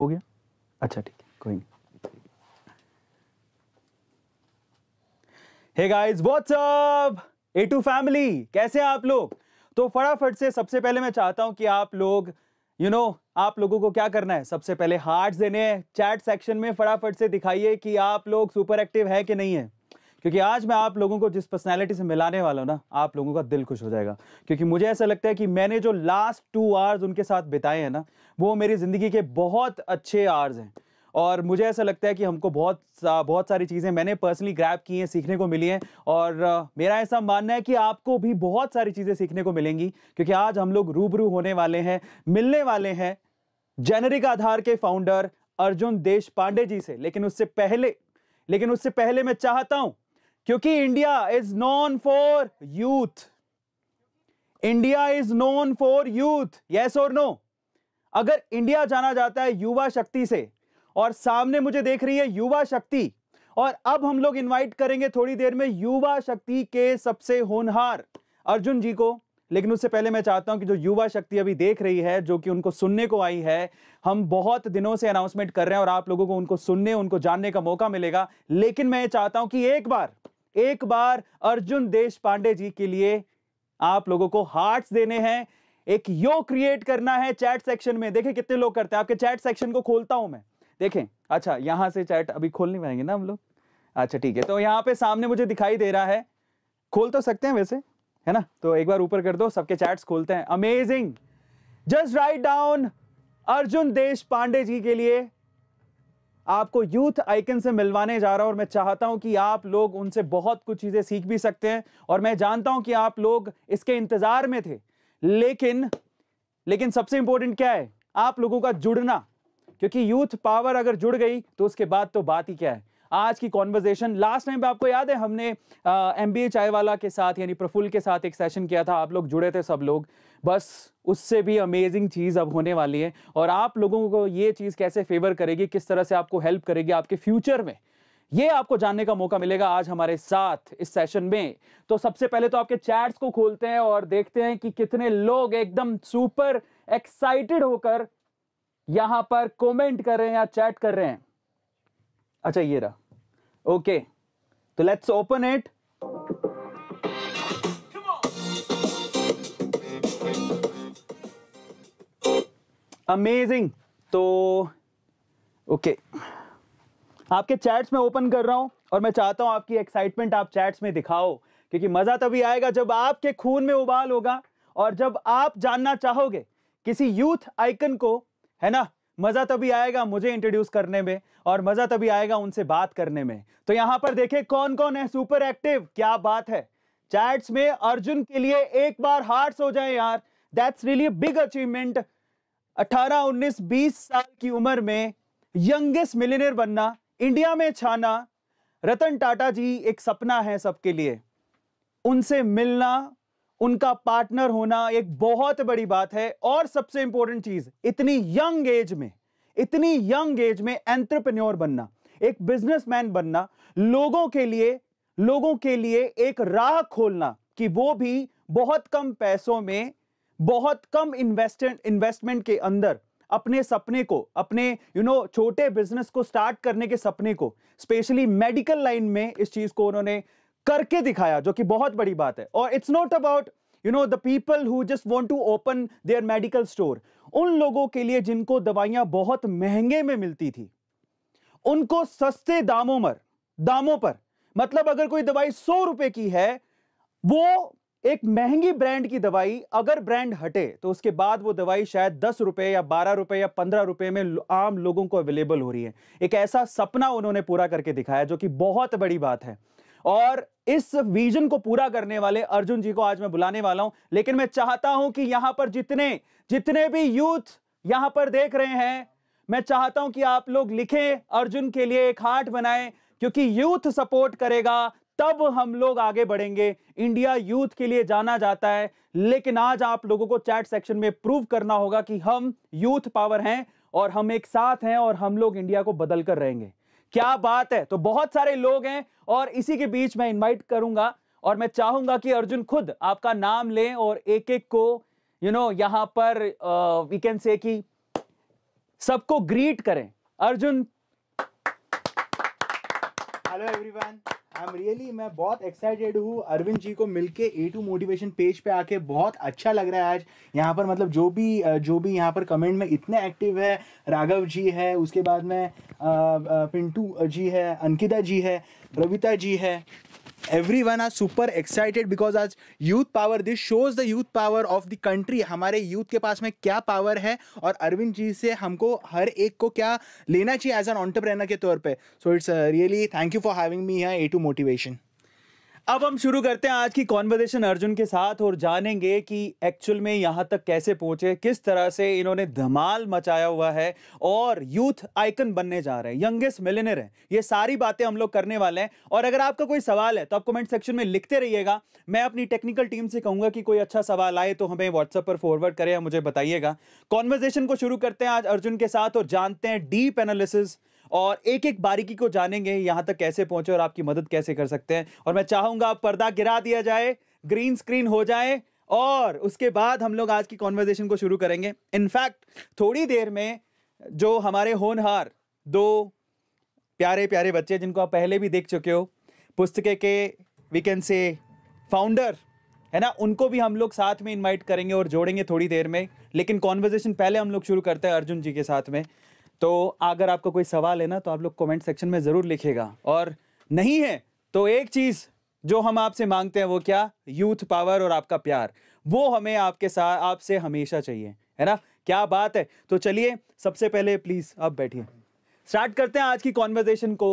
हो गया अच्छा ठीक है कोई नहीं hey guys what's up A two family कैसे हैं आप लोग तो फटाफट से सबसे पहले मैं चाहता हूं कि आप लोग यू you नो know, आप लोगों को क्या करना है सबसे पहले हार्ट देने हैं चैट सेक्शन में फटाफट से दिखाइए कि आप लोग सुपर एक्टिव है कि नहीं है क्योंकि आज मैं आप लोगों को जिस पर्सनैलिटी से मिलाने वाला हूँ ना आप लोगों का दिल खुश हो जाएगा क्योंकि मुझे ऐसा लगता है कि मैंने जो लास्ट टू आवर्स उनके साथ बिताए हैं ना वो मेरी ज़िंदगी के बहुत अच्छे आवर्स हैं और मुझे ऐसा लगता है कि हमको बहुत सा, बहुत सारी चीज़ें मैंने पर्सनली ग्रैप की हैं सीखने को मिली हैं और आ, मेरा ऐसा मानना है कि आपको भी बहुत सारी चीज़ें सीखने को मिलेंगी क्योंकि आज हम लोग रूबरू होने वाले हैं मिलने वाले हैं जेनरिक आधार के फाउंडर अर्जुन देश पांडे जी से लेकिन उससे पहले लेकिन उससे पहले मैं चाहता हूँ क्योंकि India is known for youth India is known for youth yes और नो अगर इंडिया जाना जाता है युवा शक्ति से और सामने मुझे देख रही है युवा शक्ति और अब हम लोग इनवाइट करेंगे थोड़ी देर में युवा शक्ति के सबसे होनहार अर्जुन जी को लेकिन उससे पहले मैं चाहता हूं कि जो युवा शक्ति अभी देख रही है जो कि उनको सुनने को आई है हम बहुत दिनों से अनाउंसमेंट कर रहे हैं और आप लोगों को उनको सुनने उनको जानने का मौका मिलेगा लेकिन मैं चाहता हूं कि एक बार एक बार अर्जुन देश पांडे जी के लिए आप लोगों को हार्ट्स देने हैं एक यो क्रिएट करना है चैट सेक्शन में देखें कितने लोग करते हैं आपके चैट सेक्शन को खोलता हूं मैं देखें अच्छा यहां से चैट अभी खोल नहीं पाएंगे ना हम लोग अच्छा ठीक है तो यहाँ पे सामने मुझे दिखाई दे रहा है खोल तो सकते हैं वैसे है ना तो एक बार ऊपर कर दो सबके चैट्स खोलते हैं amazing just write down Arjun Deshpande जी के लिए आपको यूथ आइकन से मिलवाने जा रहा हूं और मैं चाहता हूं कि आप लोग उनसे बहुत कुछ चीज़ें सीख भी सकते हैं और मैं जानता हूं कि आप लोग इसके इंतज़ार में थे लेकिन लेकिन सबसे इंपॉर्टेंट क्या है आप लोगों का जुड़ना क्योंकि यूथ पावर अगर जुड़ गई तो उसके बाद तो बात ही क्या है आज की कॉन्वर्जेशन लास्ट टाइम पे आपको याद है हमने एम बी चाय वाला के साथ यानी प्रफुल के साथ एक सेशन किया था आप लोग जुड़े थे सब लोग बस उससे भी अमेजिंग चीज़ अब होने वाली है और आप लोगों को ये चीज़ कैसे फेवर करेगी किस तरह से आपको हेल्प करेगी आपके फ्यूचर में ये आपको जानने का मौका मिलेगा आज हमारे साथ इस सेशन में तो सबसे पहले तो आपके चैट्स को खोलते हैं और देखते हैं कि कितने लोग एकदम सुपर एक्साइटेड होकर यहां पर कमेंट कर रहे हैं या चैट कर रहे हैं अच्छा ये रहा ओके तो लेट्स ओपन इट अमेजिंग तो ओके आपके चैट्स में ओपन कर रहा हूं और मैं चाहता हूं आपकी एक्साइटमेंट आप चैट्स में दिखाओ क्योंकि मज़ा तभी आएगा जब आपके खून में उबाल होगा और जब आप जानना चाहोगे किसी यूथ आइकन को है ना मज़ा तभी आएगा मुझे इंट्रोड्यूस करने में और मज़ा तभी आएगा उनसे बात करने में तो यहां पर देखे कौन कौन है सुपर एक्टिव क्या बात है चैट्स में अर्जुन के लिए एक बार हार्ट हो जाए यार दैट्स रियली बिग अचीवमेंट 18, 19, 20 साल की उम्र में यंगेस्ट मिलीनियर बनना इंडिया में छाना रतन टाटा जी एक सपना है सबके लिए उनसे मिलना उनका पार्टनर होना एक बहुत बड़ी बात है और सबसे इंपॉर्टेंट चीज इतनी यंग एज में इतनी यंग एज में एंट्रप्रन्योर बनना एक बिजनेसमैन बनना लोगों के लिए लोगों के लिए एक राह खोलना कि वो भी बहुत कम पैसों में बहुत कम इन्वेस्टमेंट इन्वेस्टमेंट के अंदर अपने सपने को अपने यू नो छोटे बिजनेस को स्टार्ट करने के सपने को स्पेशली मेडिकल लाइन में इस चीज को उन्होंने करके दिखाया जो कि बहुत बड़ी बात है और it's not about you know the people who just want to open their medical store उन लोगों के लिए जिनको दवाइयां बहुत महंगे में मिलती थी उनको सस्ते दामों पर दामों पर मतलब अगर कोई दवाई सौ रुपए की है वो एक महंगी ब्रांड की दवाई अगर ब्रांड हटे तो उसके बाद वो दवाई शायद दस रुपए या बारह रुपए या पंद्रह रुपए में आम लोगों को अवेलेबल हो रही है एक ऐसा सपना उन्होंने पूरा करके दिखाया जो कि बहुत बड़ी बात है और इस विजन को पूरा करने वाले अर्जुन जी को आज मैं बुलाने वाला हूं लेकिन मैं चाहता हूं कि यहां पर जितने जितने भी यूथ यहां पर देख रहे हैं मैं चाहता हूं कि आप लोग लिखें अर्जुन के लिए एक हार्ट बनाएं क्योंकि यूथ सपोर्ट करेगा तब हम लोग आगे बढ़ेंगे इंडिया यूथ के लिए जाना जाता है लेकिन आज आप लोगों को चैट सेक्शन में प्रूव करना होगा कि हम यूथ पावर हैं और हम एक साथ हैं और हम लोग इंडिया को बदल कर रहेंगे क्या बात है तो बहुत सारे लोग हैं और इसी के बीच मैं इनवाइट करूंगा और मैं चाहूंगा कि अर्जुन खुद आपका नाम लें और एक एक को यू नो यहां पर वी कैन से कि सबको ग्रीट करें Arjun hello everyone I am really मैं बहुत एक्साइटेड हूँ अरविंद जी को मिलके ए टू मोटिवेशन पेज पे आके बहुत अच्छा लग रहा है आज यहाँ पर मतलब जो भी जो भी यहाँ पर कमेंट में इतने एक्टिव है राघव जी है उसके बाद में पिंटू जी है अंकिता जी है रविता जी है every one are super excited because आज youth power this shows the youth power of the country हमारे यूथ के पास में क्या पावर है और अरविंद जी से हमको हर एक को क्या लेना चाहिए एज एन ऑन्टरप्रेनर के तौर पर so it's really thank you for having me है ए टू मोटिवेशन अब हम शुरू करते हैं आज की कॉन्वर्जेशन अर्जुन के साथ और जानेंगे कि एक्चुअल में यहां तक कैसे पहुंचे किस तरह से इन्होंने धमाल मचाया हुआ है और यूथ आइकन बनने जा रहे हैं यंगेस्ट मिलेनर हैं ये सारी बातें हम लोग करने वाले हैं और अगर आपका कोई सवाल है तो आप कमेंट सेक्शन में लिखते रहिएगा मैं अपनी टेक्निकल टीम से कहूंगा कि कोई अच्छा सवाल आए तो हमें व्हाट्सएप पर फॉरवर्ड करें मुझे बताइएगा कॉन्वर्जेशन को शुरू करते हैं आज अर्जुन के साथ और जानते हैं डीप एनालिसिस और एक एक बारीकी को जानेंगे यहाँ तक कैसे पहुंचे और आपकी मदद कैसे कर सकते हैं और मैं आप पर्दा गिरा दिया जाए ग्रीन स्क्रीन हो जाए और उसके बाद हम लोग आज की कॉन्वर्जेशन को शुरू करेंगे इनफैक्ट थोड़ी देर में जो हमारे होनहार दो प्यारे प्यारे बच्चे जिनको आप पहले भी देख चुके हो पुस्तके के वी कैन से फाउंडर है ना उनको भी हम लोग साथ में इनवाइट करेंगे और जोड़ेंगे थोड़ी देर में लेकिन कॉन्वर्जेशन पहले हम लोग शुरू करते हैं अर्जुन जी के साथ में तो अगर आपका कोई सवाल है ना तो आप लोग कमेंट सेक्शन में ज़रूर लिखेगा और नहीं है तो एक चीज़ जो हम आपसे मांगते हैं वो क्या यूथ पावर और आपका प्यार वो हमें आपके साथ आपसे हमेशा चाहिए है ना क्या बात है तो चलिए सबसे पहले प्लीज़ आप बैठिए स्टार्ट करते हैं आज की कॉन्वर्जेशन को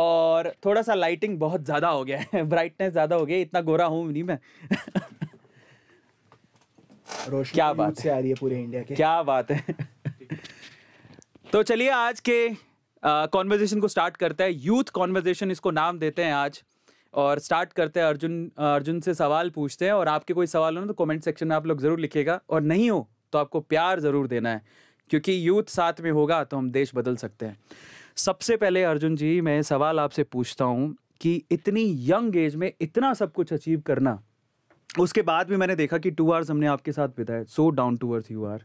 और थोड़ा सा लाइटिंग बहुत ज़्यादा हो गया है ब्राइटनेस ज़्यादा हो गया इतना गोरा हूं नहीं मैं रोशनी क्या बात से आ रही है पूरे इंडिया की क्या बात है तो चलिए आज के कॉन्वर्जेशन को स्टार्ट करते हैं यूथ कॉन्वर्जेशन इसको नाम देते हैं आज और स्टार्ट करते हैं अर्जुन अर्जुन से सवाल पूछते हैं और आपके कोई सवाल हो ना तो कमेंट सेक्शन में आप लोग ज़रूर लिखेगा और नहीं हो तो आपको प्यार ज़रूर देना है क्योंकि यूथ साथ में होगा तो हम देश बदल सकते हैं सबसे पहले अर्जुन जी मैं सवाल आपसे पूछता हूँ कि इतनी यंग एज में इतना सब कुछ अचीव करना उसके बाद भी मैंने देखा कि टू आवर्स हमने आपके साथ बिताए so down to earth you are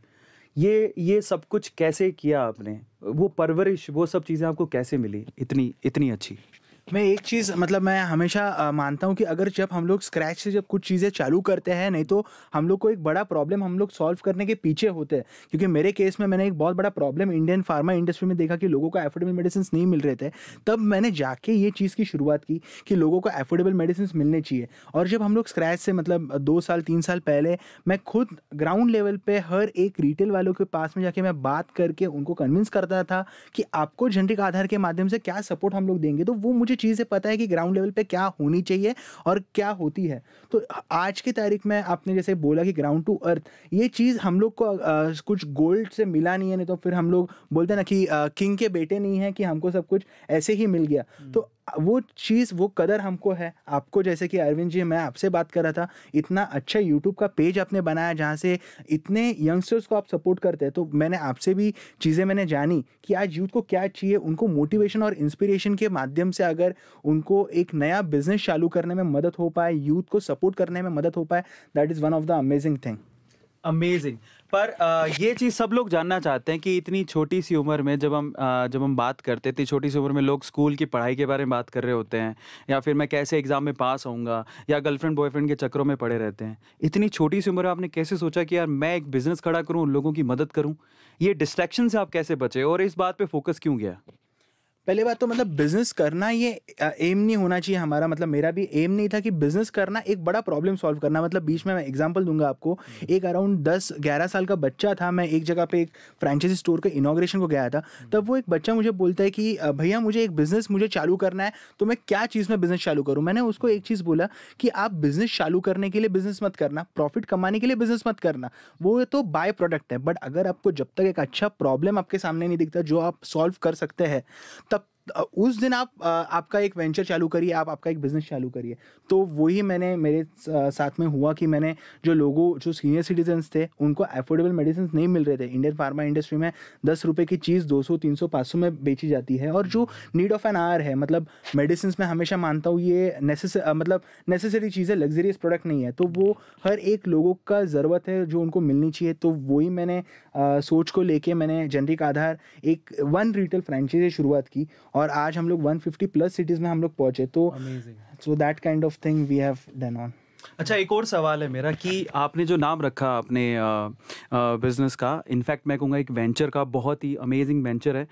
ये ये सब कुछ कैसे किया आपने वो परवरिश वो सब चीज़ें आपको कैसे मिली इतनी इतनी अच्छी मैं एक चीज़ मतलब मैं हमेशा मानता हूँ कि अगर जब हम लोग स्क्रैच से जब कुछ चीज़ें चालू करते हैं नहीं तो हम लोग को एक बड़ा प्रॉब्लम हम लोग सॉल्व करने के पीछे होते हैं क्योंकि मेरे केस में मैंने एक बहुत बड़ा प्रॉब्लम इंडियन फार्मा इंडस्ट्री में देखा कि लोगों को एफोर्डेबल मेडिसिन नहीं मिल रहे थे तब मैंने जाके ये चीज़ की शुरुआत की कि लोगों को एफोर्डेबल मेडिसिन मिलने चाहिए और जब हम लोग स्क्रैच से मतलब दो साल तीन साल पहले मैं खुद ग्राउंड लेवल पर हर एक रिटेल वालों के पास में जाके मैं बात करके उनको कन्विंस करता था कि आपको जेनेटिक आधार के माध्यम से क्या सपोर्ट हम लोग देंगे तो वो मुझे चीज़ें पता है कि ग्राउंड लेवल पे क्या होनी चाहिए और क्या होती है तो आज की तारीख में आपने जैसे बोला कि ग्राउंड टू अर्थ ये चीज़ हम लोग को आ, कुछ गोल्ड से मिला नहीं है नहीं तो फिर हम लोग बोलते हैं ना कि किंग के बेटे नहीं हैं कि हमको सब कुछ ऐसे ही मिल गया हम्म। तो वो चीज़ वो कदर हमको है आपको जैसे कि अरविंद जी मैं आपसे बात कर रहा था इतना अच्छा यूट्यूब का पेज आपने बनाया जहाँ से इतने यंगस्टर्स को आप सपोर्ट करते हैं तो मैंने आपसे भी चीज़ें मैंने जानी कि आज यूथ को क्या चाहिए उनको मोटिवेशन और इंस्पिरेशन के माध्यम से अगर उनको एक नया बिजनेस चालू करने में मदद हो पाए यूथ को सपोर्ट करने में मदद हो पाए that is one of the amazing thing amazing पर ये चीज़ सब लोग जानना चाहते हैं कि इतनी छोटी सी उम्र में जब हम जब हम बात करते हैं इतनी छोटी सी उम्र में लोग स्कूल की पढ़ाई के बारे में बात कर रहे होते हैं या फिर मैं कैसे एग्ज़ाम में पास होऊंगा या गर्लफ्रेंड बॉयफ्रेंड के चक्करों में पड़े रहते हैं इतनी छोटी सी उम्र में आपने कैसे सोचा कि यार मैं एक बिज़नेस खड़ा करूँ लोगों की मदद करूँ ये डिस्ट्रैक्शन से आप कैसे बचे और इस बात पर फोकस क्यों गया पहले बात तो मतलब बिजनेस करना ये एम नहीं होना चाहिए हमारा मतलब मेरा भी एम नहीं था कि बिजनेस करना एक बड़ा प्रॉब्लम सॉल्व करना मतलब बीच में मैं एग्जांपल दूंगा आपको हम्म। एक अराउंड दस ग्यारह साल का बच्चा था मैं एक जगह पे एक फ्रेंचाइजी स्टोर का इनाग्रेशन को गया था हम्म। तब वो एक बच्चा मुझे बोलता है कि भैया मुझे एक बिजनेस मुझे चालू करना है तो मैं क्या चीज़ में बिजनेस चालू करूँ मैंने उसको एक चीज़ बोला कि आप बिजनेस चालू करने के लिए बिजनेस मत करना प्रॉफिट कमाने के लिए बिजनेस मत करना वो तो बाय प्रोडक्ट है बट अगर आपको जब तक एक अच्छा प्रॉब्लम आपके सामने नहीं दिखता जो आप सॉल्व कर सकते हैं तब उस दिन आप आपका एक वेंचर चालू करिए आप आपका एक बिजनेस चालू करिए तो वही मैंने मेरे साथ में हुआ कि मैंने जो लोगों जो सीनियर सिटीजन थे उनको अफोर्डेबल मेडिसिन नहीं मिल रहे थे इंडियन फार्मा इंडस्ट्री में दस रुपये की चीज़ दो सौ तीन सौ पाँच सौ में बेची जाती है और जो नीड ऑफ एन आर है मतलब मेडिसिन में हमेशा मानता हूँ ये नेसेस मतलब नेसेसरी चीज़ है लग्जरियस प्रोडक्ट नहीं है तो वो हर एक लोगों का ज़रूरत है जो उनको मिलनी चाहिए तो वही मैंने आ, सोच को लेके मैंने जेनरिक आधार एक वन रिटेल फ्रेंचाइजी शुरुआत की और आज हम लोग 150 प्लस सिटीज़ में हम लोग पहुँचे तो so that kind of thing we have done on अच्छा एक और सवाल है मेरा कि आपने जो नाम रखा अपने बिजनेस का इनफैक्ट मैं कहूँगा एक वेंचर का बहुत ही अमेजिंग वेंचर है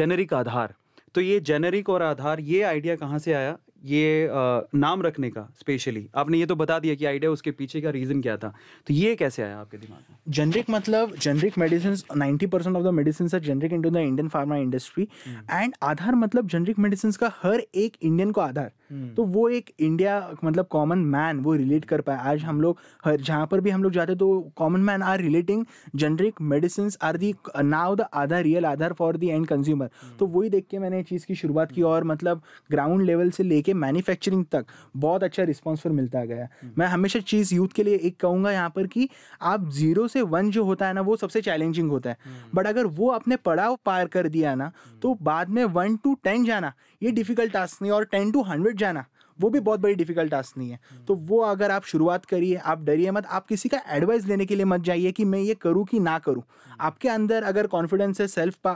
जेनरिक आधार तो ये जेनरिक और आधार ये आइडिया कहाँ से आया ये आ, नाम रखने का स्पेशली आपने ये तो बता दिया कि आइडिया उसके पीछे का रीज़न क्या था तो ये कैसे आया आपके दिमाग में जेनरिक मतलब generic medicine ninety percent of the medicine are generic to the Indian pharma industry and Aadhaar मतलब जेनरिक मेडिसिन का हर एक इंडियन को आधार तो हम्म। वो एक इंडिया मतलब कॉमन मैन वो रिलेट कर पाए आज हम लोग हर जहाँ पर भी हम लोग जाते तो common man are relating generic medicine are the now the आधा real Aadhaar for the end consumer तो वही देख के मैंने चीज़ की शुरुआत की और मतलब ग्राउंड लेवल से लेके मैन्युफैक्चरिंग तक बहुत अच्छा रिस्पॉन्स फिर मिलता गया हम्म। मैं हमेशा चीज़ यूथ के लिए एक कहूँगा यहाँ पर कि आप जीरो से वन जो होता है ना वो सबसे चैलेंजिंग होता है बट हम्म। अगर वो अपने पड़ाव पार कर दिया ना तो बाद में वन टू टेन जाना ये डिफिकल्ट टास्क नहीं और टेन टू हंड्रेड Jenna वो भी बहुत बड़ी डिफिकल्ट टास्क नहीं है हम्म। तो वो अगर आप शुरुआत करिए आप डरिए मत आप किसी का एडवाइस लेने के लिए मत जाइए कि मैं ये करूँ कि ना करूँ हम्म। आपके अंदर अगर कॉन्फिडेंस है सेल्फ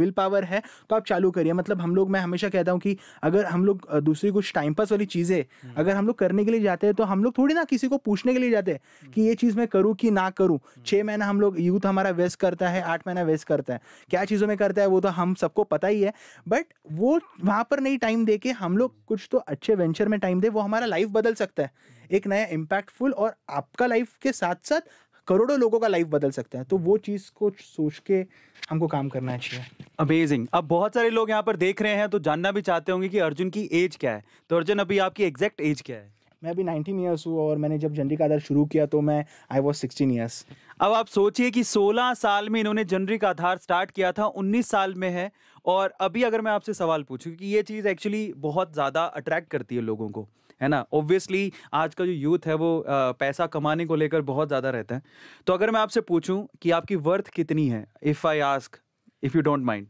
विल पावर है तो आप चालू करिए मतलब हम लोग मैं हमेशा कहता हूँ कि अगर हम लोग दूसरी कुछ टाइम पास वाली चीज़ें हम्म। अगर हम लोग करने के लिए जाते हैं तो हम लोग थोड़ी ना किसी को पूछने के लिए जाते हैं कि ये चीज़ मैं करूँ कि ना करूँ छः महीना हम लोग यूथ हमारा वेस्ट करता है आठ महीना वेस्ट करता है क्या चीज़ों में करता है वो तो हम सबको पता ही है बट वो वहाँ पर नहीं टाइम दे के हम लोग कुछ तो अच्छे वेंचर में टाइम दे वो हमारा लाइफ बदल सकता है एक नया इम्पैक्टफुल और आपका लाइफ के साथ साथ करोड़ों लोगों का लाइफ बदल सकता है तो वो चीज़ को सोच के हमको काम करना चाहिए अमेजिंग अब बहुत सारे लोग यहाँ पर देख रहे हैं तो जानना भी चाहते होंगे कि अर्जुन की एज क्या है तो अर्जुन अभी आपकी एग्जैक्ट एज क्या है मैं अभी नाइनटीन ईयर्स हूँ और मैंने जब जनरिक आधार शुरू किया तो मैं आई वॉज सिक्सटीन ईयर्स अब आप सोचिए कि सोलह साल में इन्होंने जनरिक आधार स्टार्ट किया था उन्नीस साल में है और अभी अगर मैं आपसे सवाल पूछूँ कि ये चीज़ एक्चुअली बहुत ज़्यादा अट्रैक्ट करती है लोगों को है ना ऑब्वियसली आज का जो यूथ है वो आ, पैसा कमाने को लेकर बहुत ज़्यादा रहता है तो अगर मैं आपसे पूछूं कि आपकी वर्थ कितनी है if I ask if you don't mind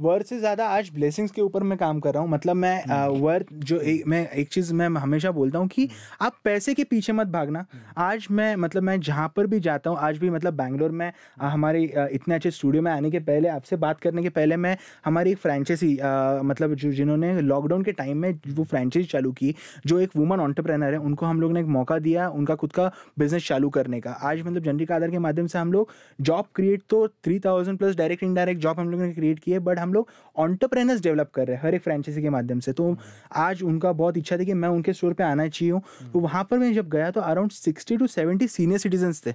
worth से ज़्यादा आज ब्लेसिंग्स के ऊपर मैं काम कर रहा हूँ मतलब मैं वर्थ हम्म। जो ए, मैं एक चीज़ मैं हमेशा बोलता हूँ कि हम्म। आप पैसे के पीछे मत भागना हम्म। आज मैं मतलब मैं जहाँ पर भी जाता हूँ आज भी मतलब बैंगलोर में हमारे इतने अच्छे स्टूडियो में आने के पहले आपसे बात करने के पहले मैं हमारी एक फ्रेंचाइजी मतलब जो जिन्होंने लॉकडाउन के टाइम में वो फ्रेंचाइजी चालू की जो एक वुमन ऑन्टरप्रेनर है उनको हम लोग ने एक मौका दिया उनका खुद का बिजनेस चालू करने का आज मतलब जनरिक आधार के माध्यम से हम लोग जॉब क्रिएट तो three thousand plus direct indirect job हम लोगों ने क्रिएट किए बट हम लोग ऑन्टरप्रेनर्स डेवलप कर रहे हैं हर एक फ्रेंचाइजी के माध्यम से तो हम्म। आज उनका बहुत इच्छा थी कि मैं उनके स्टोर पर आना चाहिए हूँ हम्म। तो वहाँ पर मैं जब गया तो around sixty to seventy senior citizens थे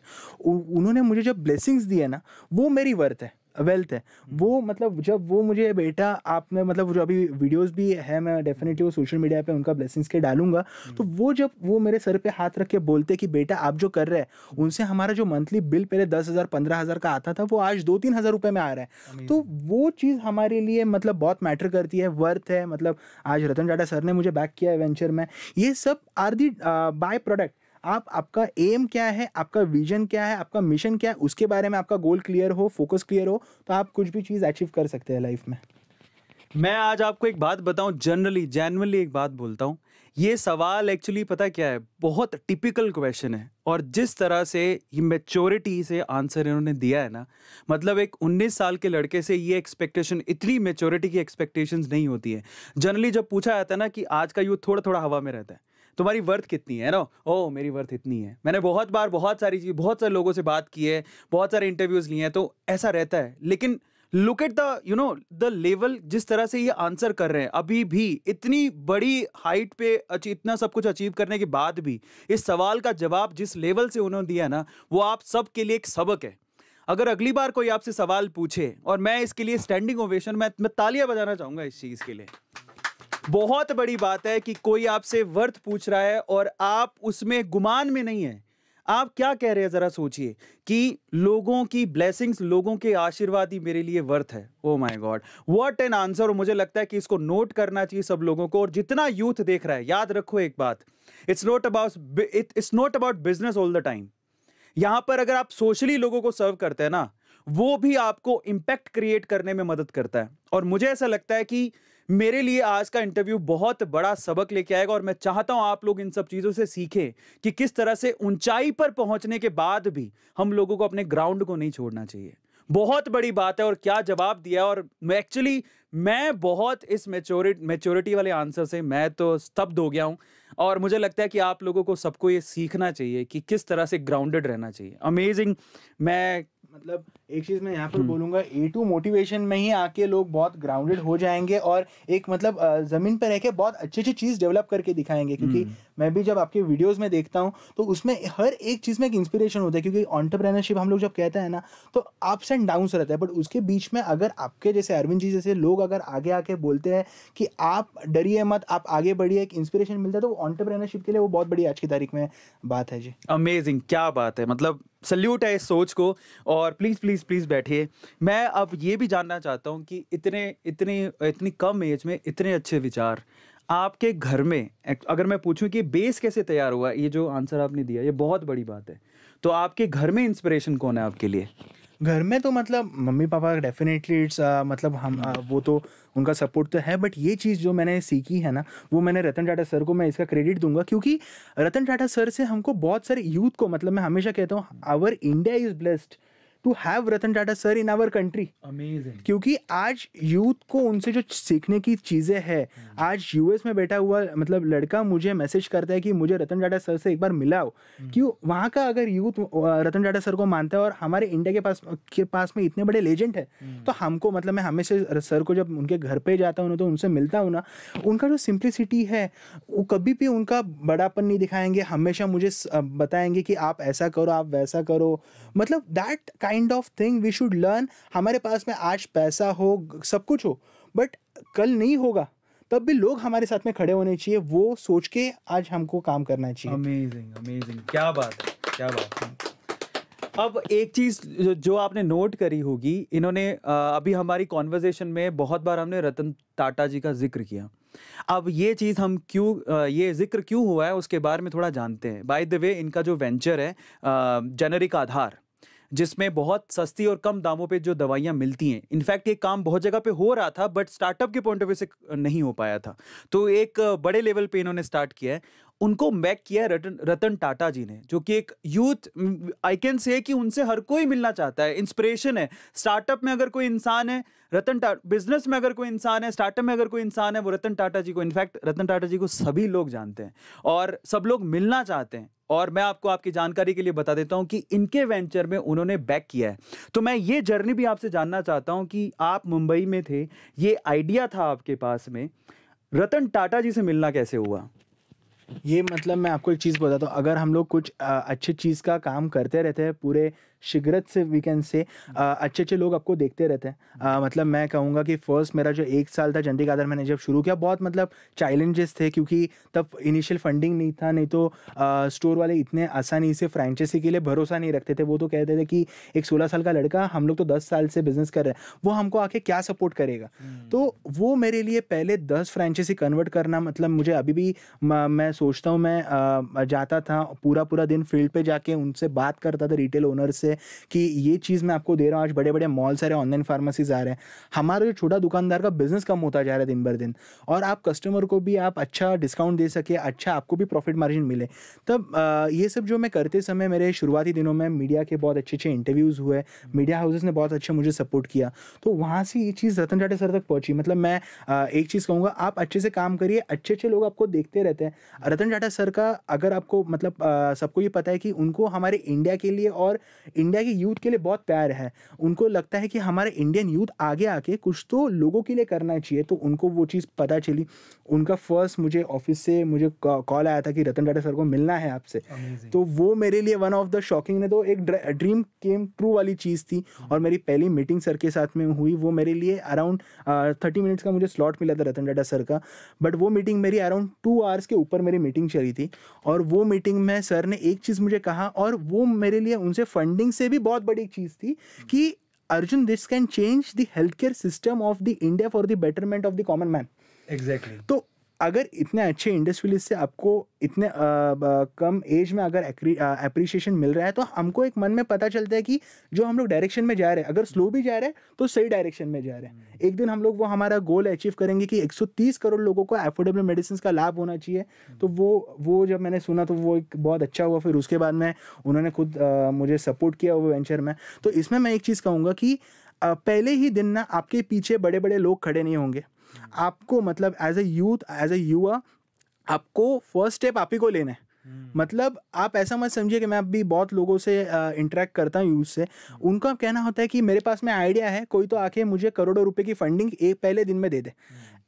उन्होंने मुझे जब ब्लेसिंग्स दिए ना वो मेरी वर्थ है वेल्थ है hmm. वो मतलब जब वो मुझे बेटा आपने मतलब जो अभी वीडियोस भी है मैं डेफिनेटली वो सोशल मीडिया पे उनका ब्लेसिंग्स के डालूंगा hmm. तो वो जब वो मेरे सर पे हाथ रख के बोलते कि बेटा आप जो कर रहे हैं hmm. उनसे हमारा जो मंथली बिल पहले दस हज़ार पंद्रह हज़ार का आता था वो आज दो तीन हज़ार रुपये में आ रहा है तो वो चीज़ हमारे लिए मतलब बहुत मैटर करती है वर्थ है मतलब आज रतन टाटा सर ने मुझे बैक किया है वेंचर में ये सब आर दी बाय प्रोडक्ट आप आपका एम क्या है आपका विजन क्या है आपका मिशन क्या है उसके बारे में आपका गोल क्लियर हो फोकस क्लियर हो तो आप कुछ भी चीज़ अचीव कर सकते हैं लाइफ में मैं आज आपको एक बात बताऊं जनरली जैनवनली एक बात बोलता हूं ये सवाल एक्चुअली पता क्या है बहुत टिपिकल क्वेश्चन है और जिस तरह से ये मेच्योरिटी से आंसर इन्होंने दिया है ना मतलब एक 19 साल के लड़के से ये एक्सपेक्टेशन इतनी मेच्योरिटी की एक्सपेक्टेशंस नहीं होती है जनरली जब पूछा जाता है ना कि आज का यूथ थोड़ा थोड़ा हवा में रहता है तुम्हारी वर्थ कितनी है ना ओ मेरी वर्थ इतनी है मैंने बहुत बार बहुत सारी चीज़ बहुत सारे लोगों से बात की है बहुत सारे इंटरव्यूज़ लिए हैं तो ऐसा रहता है लेकिन look at the you know the level जिस तरह से ये आंसर कर रहे हैं अभी भी इतनी बड़ी हाइट पे इतना सब कुछ अचीव करने के बाद भी इस सवाल का जवाब जिस लेवल से उन्होंने दिया ना वो आप सबके लिए एक सबक है अगर अगली बार कोई आपसे सवाल पूछे और मैं इसके लिए स्टैंडिंग ओवेशन मैं, मैं तालियां बजाना चाहूँगा इस चीज़ के लिए बहुत बड़ी बात है कि कोई आपसे वर्थ पूछ रहा है और आप उसमें गुमान में नहीं है आप क्या कह रहे हैं ज़रा सोचिए कि लोगों की ब्लेसिंग्स लोगों के आशीर्वाद ही मेरे लिए वर्थ है oh my god what an answer और मुझे लगता है कि इसको नोट करना चाहिए सब लोगों को और जितना यूथ देख रहा है याद रखो एक बात it's not about it's not about business all the time यहां पर अगर आप सोशली लोगों को सर्व करते हैं ना वो भी आपको इंपैक्ट क्रिएट करने में मदद करता है और मुझे ऐसा लगता है कि मेरे लिए आज का इंटरव्यू बहुत बड़ा सबक लेके आएगा और मैं चाहता हूं आप लोग इन सब चीज़ों से सीखें कि किस तरह से ऊंचाई पर पहुंचने के बाद भी हम लोगों को अपने ग्राउंड को नहीं छोड़ना चाहिए बहुत बड़ी बात है और क्या जवाब दिया और एक्चुअली मैं बहुत इस मेच्योरिटी मेच्योरिटी वाले आंसर से मैं तो स्तब्ध हो गया हूँ और मुझे लगता है कि आप लोगों को सबको ये सीखना चाहिए कि किस तरह से ग्राउंडेड रहना चाहिए अमेजिंग मैं मतलब एक चीज़ मैं यहाँ पर बोलूंगा ए टू मोटिवेशन में ही आके लोग बहुत ग्राउंडेड हो जाएंगे और एक मतलब ज़मीन पर रहकर बहुत अच्छी अच्छी चीज़ डेवलप करके दिखाएंगे क्योंकि हम्म। मैं भी जब आपके वीडियोज़ में देखता हूँ तो उसमें हर एक चीज़ में एक इंस्पिरेशन होता है क्योंकि ऑन्टरप्रेनरशिप हम लोग जब कहते हैं ना तो अप्स एंड डाउन रहता है बट उसके बीच में अगर आपके जैसे अरविंद जी जैसे लोग अगर आगे आके बोलते हैं कि आप डरिए मत आप आगे बढ़िए एक इंस्पिरेशन मिलता है तो ऑन्टरप्रेनरशिप के लिए वो बहुत बड़ी आज की तारीख में बात है जी अमेजिंग क्या बात है मतलब सल्यूट है इस सोच को और प्लीज़ प्लीज़ प्लीज़ बैठिए मैं अब ये भी जानना चाहता हूँ कि इतने इतनी इतनी कम एज में इतने अच्छे विचार आपके घर में अगर मैं पूछूं कि बेस कैसे तैयार हुआ ये जो आंसर आपने दिया ये बहुत बड़ी बात है तो आपके घर में इंस्पिरेशन कौन है आपके लिए घर में तो मतलब mummy papa definitely it's uh, मतलब हम आ, uh, वो तो उनका सपोर्ट तो है बट ये चीज़ जो मैंने सीखी है ना वो मैंने रतन टाटा सर को मैं इसका क्रेडिट दूंगा क्योंकि रतन टाटा सर से हमको बहुत सारे यूथ को मतलब मैं हमेशा कहता हूँ our India is blessed to have Ratan Tata sir in our country क्योंकि आज यूथ को उनसे जो सीखने की चीज़ें है हम्म। आज यूएस में बैठा हुआ मतलब लड़का मुझे मैसेज करता है कि मुझे रतन टाटा सर से एक बार मिलाओ हम्म। क्यों वहाँ का अगर यूथ रतन टाटा सर को मानता है और हमारे इंडिया के पास के पास में इतने बड़े लेजेंड है हम्म। तो हमको मतलब मैं हमेशा सर को जब उनके घर पे जाता हूँ तो उनसे मिलता हूँ ना उनका जो सिंप्लिसिटी है वो कभी भी उनका बड़ापन नहीं दिखाएंगे हमेशा मुझे बताएंगे कि आप ऐसा करो आप वैसा करो मतलब that kind of thing we should learn हमारे पास में आज पैसा हो सब कुछ हो बट कल नहीं होगा तब भी लोग हमारे साथ में खड़े होने चाहिए वो सोच के आज हमको काम करना चाहिए अमेजिंग अमेजिंग क्या बात है क्या बात है अब एक चीज़ जो, आपने नोट करी होगी इन्होंने अभी हमारी कॉन्वर्जेशन में बहुत बार हमने रतन टाटा जी का जिक्र किया अब ये चीज़ हम क्यों ये जिक्र क्यों हुआ है उसके बारे में थोड़ा जानते हैं बाय द वे इनका जो वेंचर है जेनरिक आधार जिसमें बहुत सस्ती और कम दामों पे जो दवाइयाँ मिलती हैं इनफैक्ट ये काम बहुत जगह पे हो रहा था बट स्टार्टअप के पॉइंट ऑफ व्यू से नहीं हो पाया था तो एक बड़े लेवल पे इन्होंने स्टार्ट किया है उनको मैक किया रतन रतन टाटा जी ने जो कि एक यूथ आई कैन से कि उनसे हर कोई मिलना चाहता है इंस्पिरेशन है स्टार्टअप में अगर कोई इंसान है रतन टाटा बिजनेस में अगर कोई इंसान है स्टार्टअप में अगर कोई इंसान है वो रतन टाटा जी को इनफैक्ट रतन टाटा जी को सभी लोग जानते हैं और सब लोग मिलना चाहते हैं और मैं आपको आपकी जानकारी के लिए बता देता हूं कि इनके वेंचर में उन्होंने बैक किया है तो मैं ये जर्नी भी आपसे जानना चाहता हूं कि आप मुंबई में थे ये आइडिया था आपके पास में रतन टाटा जी से मिलना कैसे हुआ ये मतलब मैं आपको एक चीज़ बताता हूँ अगर हम लोग कुछ अच्छी चीज़ का काम करते रहते हैं पूरे शिगरत से वी कैन से हम्म। अच्छे अच्छे लोग आपको देखते रहते हैं हम्म। मतलब मैं कहूँगा कि फर्स्ट मेरा जो एक साल था चंडी कादर मैंने जब शुरू किया बहुत मतलब चैलेंजेस थे क्योंकि तब इनिशियल फंडिंग नहीं था नहीं तो स्टोर वाले इतने आसानी से फ्रेंचाइजी के लिए भरोसा नहीं रखते थे वो तो कहते थे कि एक सोलह साल का लड़का हम लोग तो दस साल से बिजनेस कर रहे हैं वो हमको आके क्या सपोर्ट करेगा हम्म। तो वो मेरे लिए पहले दस फ्रेंचाइजी कन्वर्ट करना मतलब मुझे अभी भी मैं सोचता हूँ मैं जाता था पूरा पूरा दिन फील्ड पे जाके उनसे बात करता था रिटेल ओनर से से कि ये चीज़ मैं आपको दे रहा हूँ आज बड़े बड़े मॉल्स आ रहे हैं ऑनलाइन फार्मेसीज आ रहे हैं हमारा जो छोटा दुकानदार का बिजनेस कम होता जा रहा है दिन भर दिन और आप कस्टमर को भी आप अच्छा डिस्काउंट दे सके अच्छा आपको भी प्रॉफिट मार्जिन मिले तब ये सब जो मैं करते समय मेरे शुरुआती दिनों में मीडिया के बहुत अच्छे अच्छे इंटरव्यूज़ हुए मीडिया हाउसेज ने बहुत अच्छा मुझे सपोर्ट किया तो वहाँ से ये चीज़ रतन टाटा सर तक पहुँची मतलब मैं एक चीज़ कहूँगा आप अच्छे से काम करिए अच्छे अच्छे लोग आपको देखते रहते हैं रतन टाटा सर का अगर आपको मतलब सबको ये पता है कि उनको हमारे इंडिया के लिए और इंडिया के यूथ के लिए बहुत प्यार है उनको लगता है कि हमारे इंडियन यूथ आगे आके कुछ तो लोगों के लिए करना चाहिए तो उनको वो चीज़ पता चली उनका फर्स्ट मुझे ऑफिस से मुझे कॉल आया था कि रतन टाटा सर को मिलना है आपसे तो वो मेरे लिए वन ऑफ द शॉकिंग ने तो एक ड्रीम केम ट्रू वाली चीज़ थी और मेरी पहली मीटिंग सर के साथ में हुई वो मेरे लिए अराउंड थर्टी मिनट्स का मुझे स्लॉट मिला था रतन टाटा सर का बट वो मीटिंग मेरी अराउंड टू आवर्स के ऊपर मेरी मीटिंग चली थी और वो मीटिंग में सर ने एक चीज़ मुझे कहा और वो मेरे लिए उनसे फंडिंग से भी बहुत बड़ी चीज़ थी कि Arjun this can change the health care system of the India for the betterment of the common man exactly तो अगर इतने अच्छे इंडस्ट्रियलिस्ट से आपको इतने आ, आ, कम एज में अगर अप्रिशिएशन मिल रहा है तो हमको एक मन में पता चलता है कि जो हम लोग डायरेक्शन में जा रहे हैं अगर स्लो भी जा रहे हैं तो सही डायरेक्शन में जा रहे हैं हम्म। एक दिन हम लोग वो हमारा गोल अचीव करेंगे कि 130 करोड़ लोगों को अफोर्डेबल मेडिसिन का लाभ होना चाहिए हम्म। तो वो वो जब मैंने सुना तो वो एक बहुत अच्छा हुआ फिर उसके बाद में उन्होंने खुद आ, मुझे सपोर्ट किया वो वेंचर में तो इसमें मैं एक चीज़ कहूँगा कि पहले ही दिन ना आपके पीछे बड़े बड़े लोग खड़े नहीं होंगे हम्म। आपको मतलब as a youth as a युवा आपको फर्स्ट स्टेप आप ही को लेना है हम्म। मतलब आप ऐसा मत समझिए कि मैं अब भी बहुत लोगों से इंटरेक्ट करता हूँ यूथ से हम्म। उनका कहना होता है कि मेरे पास में आइडिया है कोई तो आके मुझे करोड़ों रुपए की फंडिंग एक पहले दिन में दे दे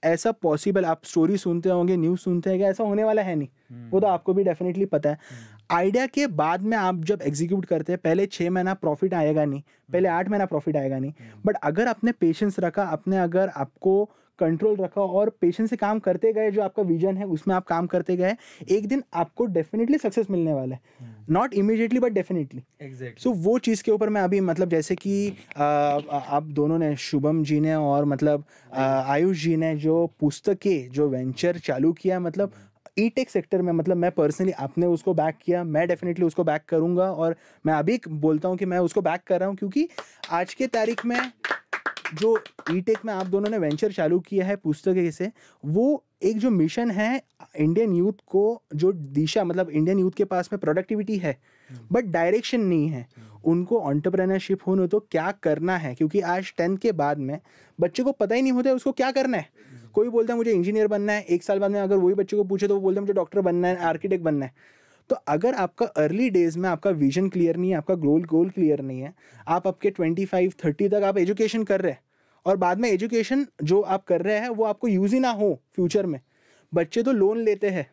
ऐसा पॉसिबल आप स्टोरी सुनते होंगे न्यूज़ सुनते होंगे ऐसा होने वाला है नहीं वो तो आपको भी डेफिनेटली पता है आइडिया के बाद में आप जब एग्जीक्यूट करते हैं पहले छः महीना प्रॉफिट आएगा नहीं पहले आठ महीना प्रॉफिट आएगा नहीं बट अगर आपने पेशेंस रखा अपने अगर आपको कंट्रोल रखा और पेशेंस से काम करते गए जो आपका विजन है उसमें आप काम करते गए एक दिन आपको डेफिनेटली सक्सेस मिलने वाला है not immediately but definitely so वो चीज़ के ऊपर मैं अभी मतलब जैसे कि आप दोनों ने शुभम जी ने और मतलब आयुष जी ने जो पुस्तकें जो वेंचर चालू किया मतलब ई टेक सेक्टर में मतलब मैं पर्सनली आपने उसको बैक किया मैं डेफिनेटली उसको बैक करूँगा और मैं अभी बोलता हूँ कि मैं उसको बैक कर रहा हूँ क्योंकि आज के तारीख में जो ई e टेक में आप दोनों ने वेंचर चालू किया है पुस्तक से वो एक जो मिशन है इंडियन यूथ को जो दिशा मतलब इंडियन यूथ के पास में प्रोडक्टिविटी है बट डायरेक्शन नहीं है उनको ऑन्टरप्रेनरशिप होने तो क्या करना है क्योंकि आज टेंथ के बाद में बच्चे को पता ही नहीं होता है उसको क्या करना है कोई बोलता है मुझे इंजीनियर बनना है एक साल बाद में अगर वही बच्चे को पूछे तो वो बोलते हैं मुझे डॉक्टर बनना है आर्किटेक्ट बनना है तो अगर आपका अर्ली डेज में आपका विजन क्लियर नहीं है आपका गोल गोल क्लियर नहीं है आप आपके ट्वेंटी फाइव थर्टी तक आप एजुकेशन कर रहे हैं और बाद में एजुकेशन जो आप कर रहे हैं वो आपको यूज़ ही ना हो फ्यूचर में बच्चे तो लोन लेते हैं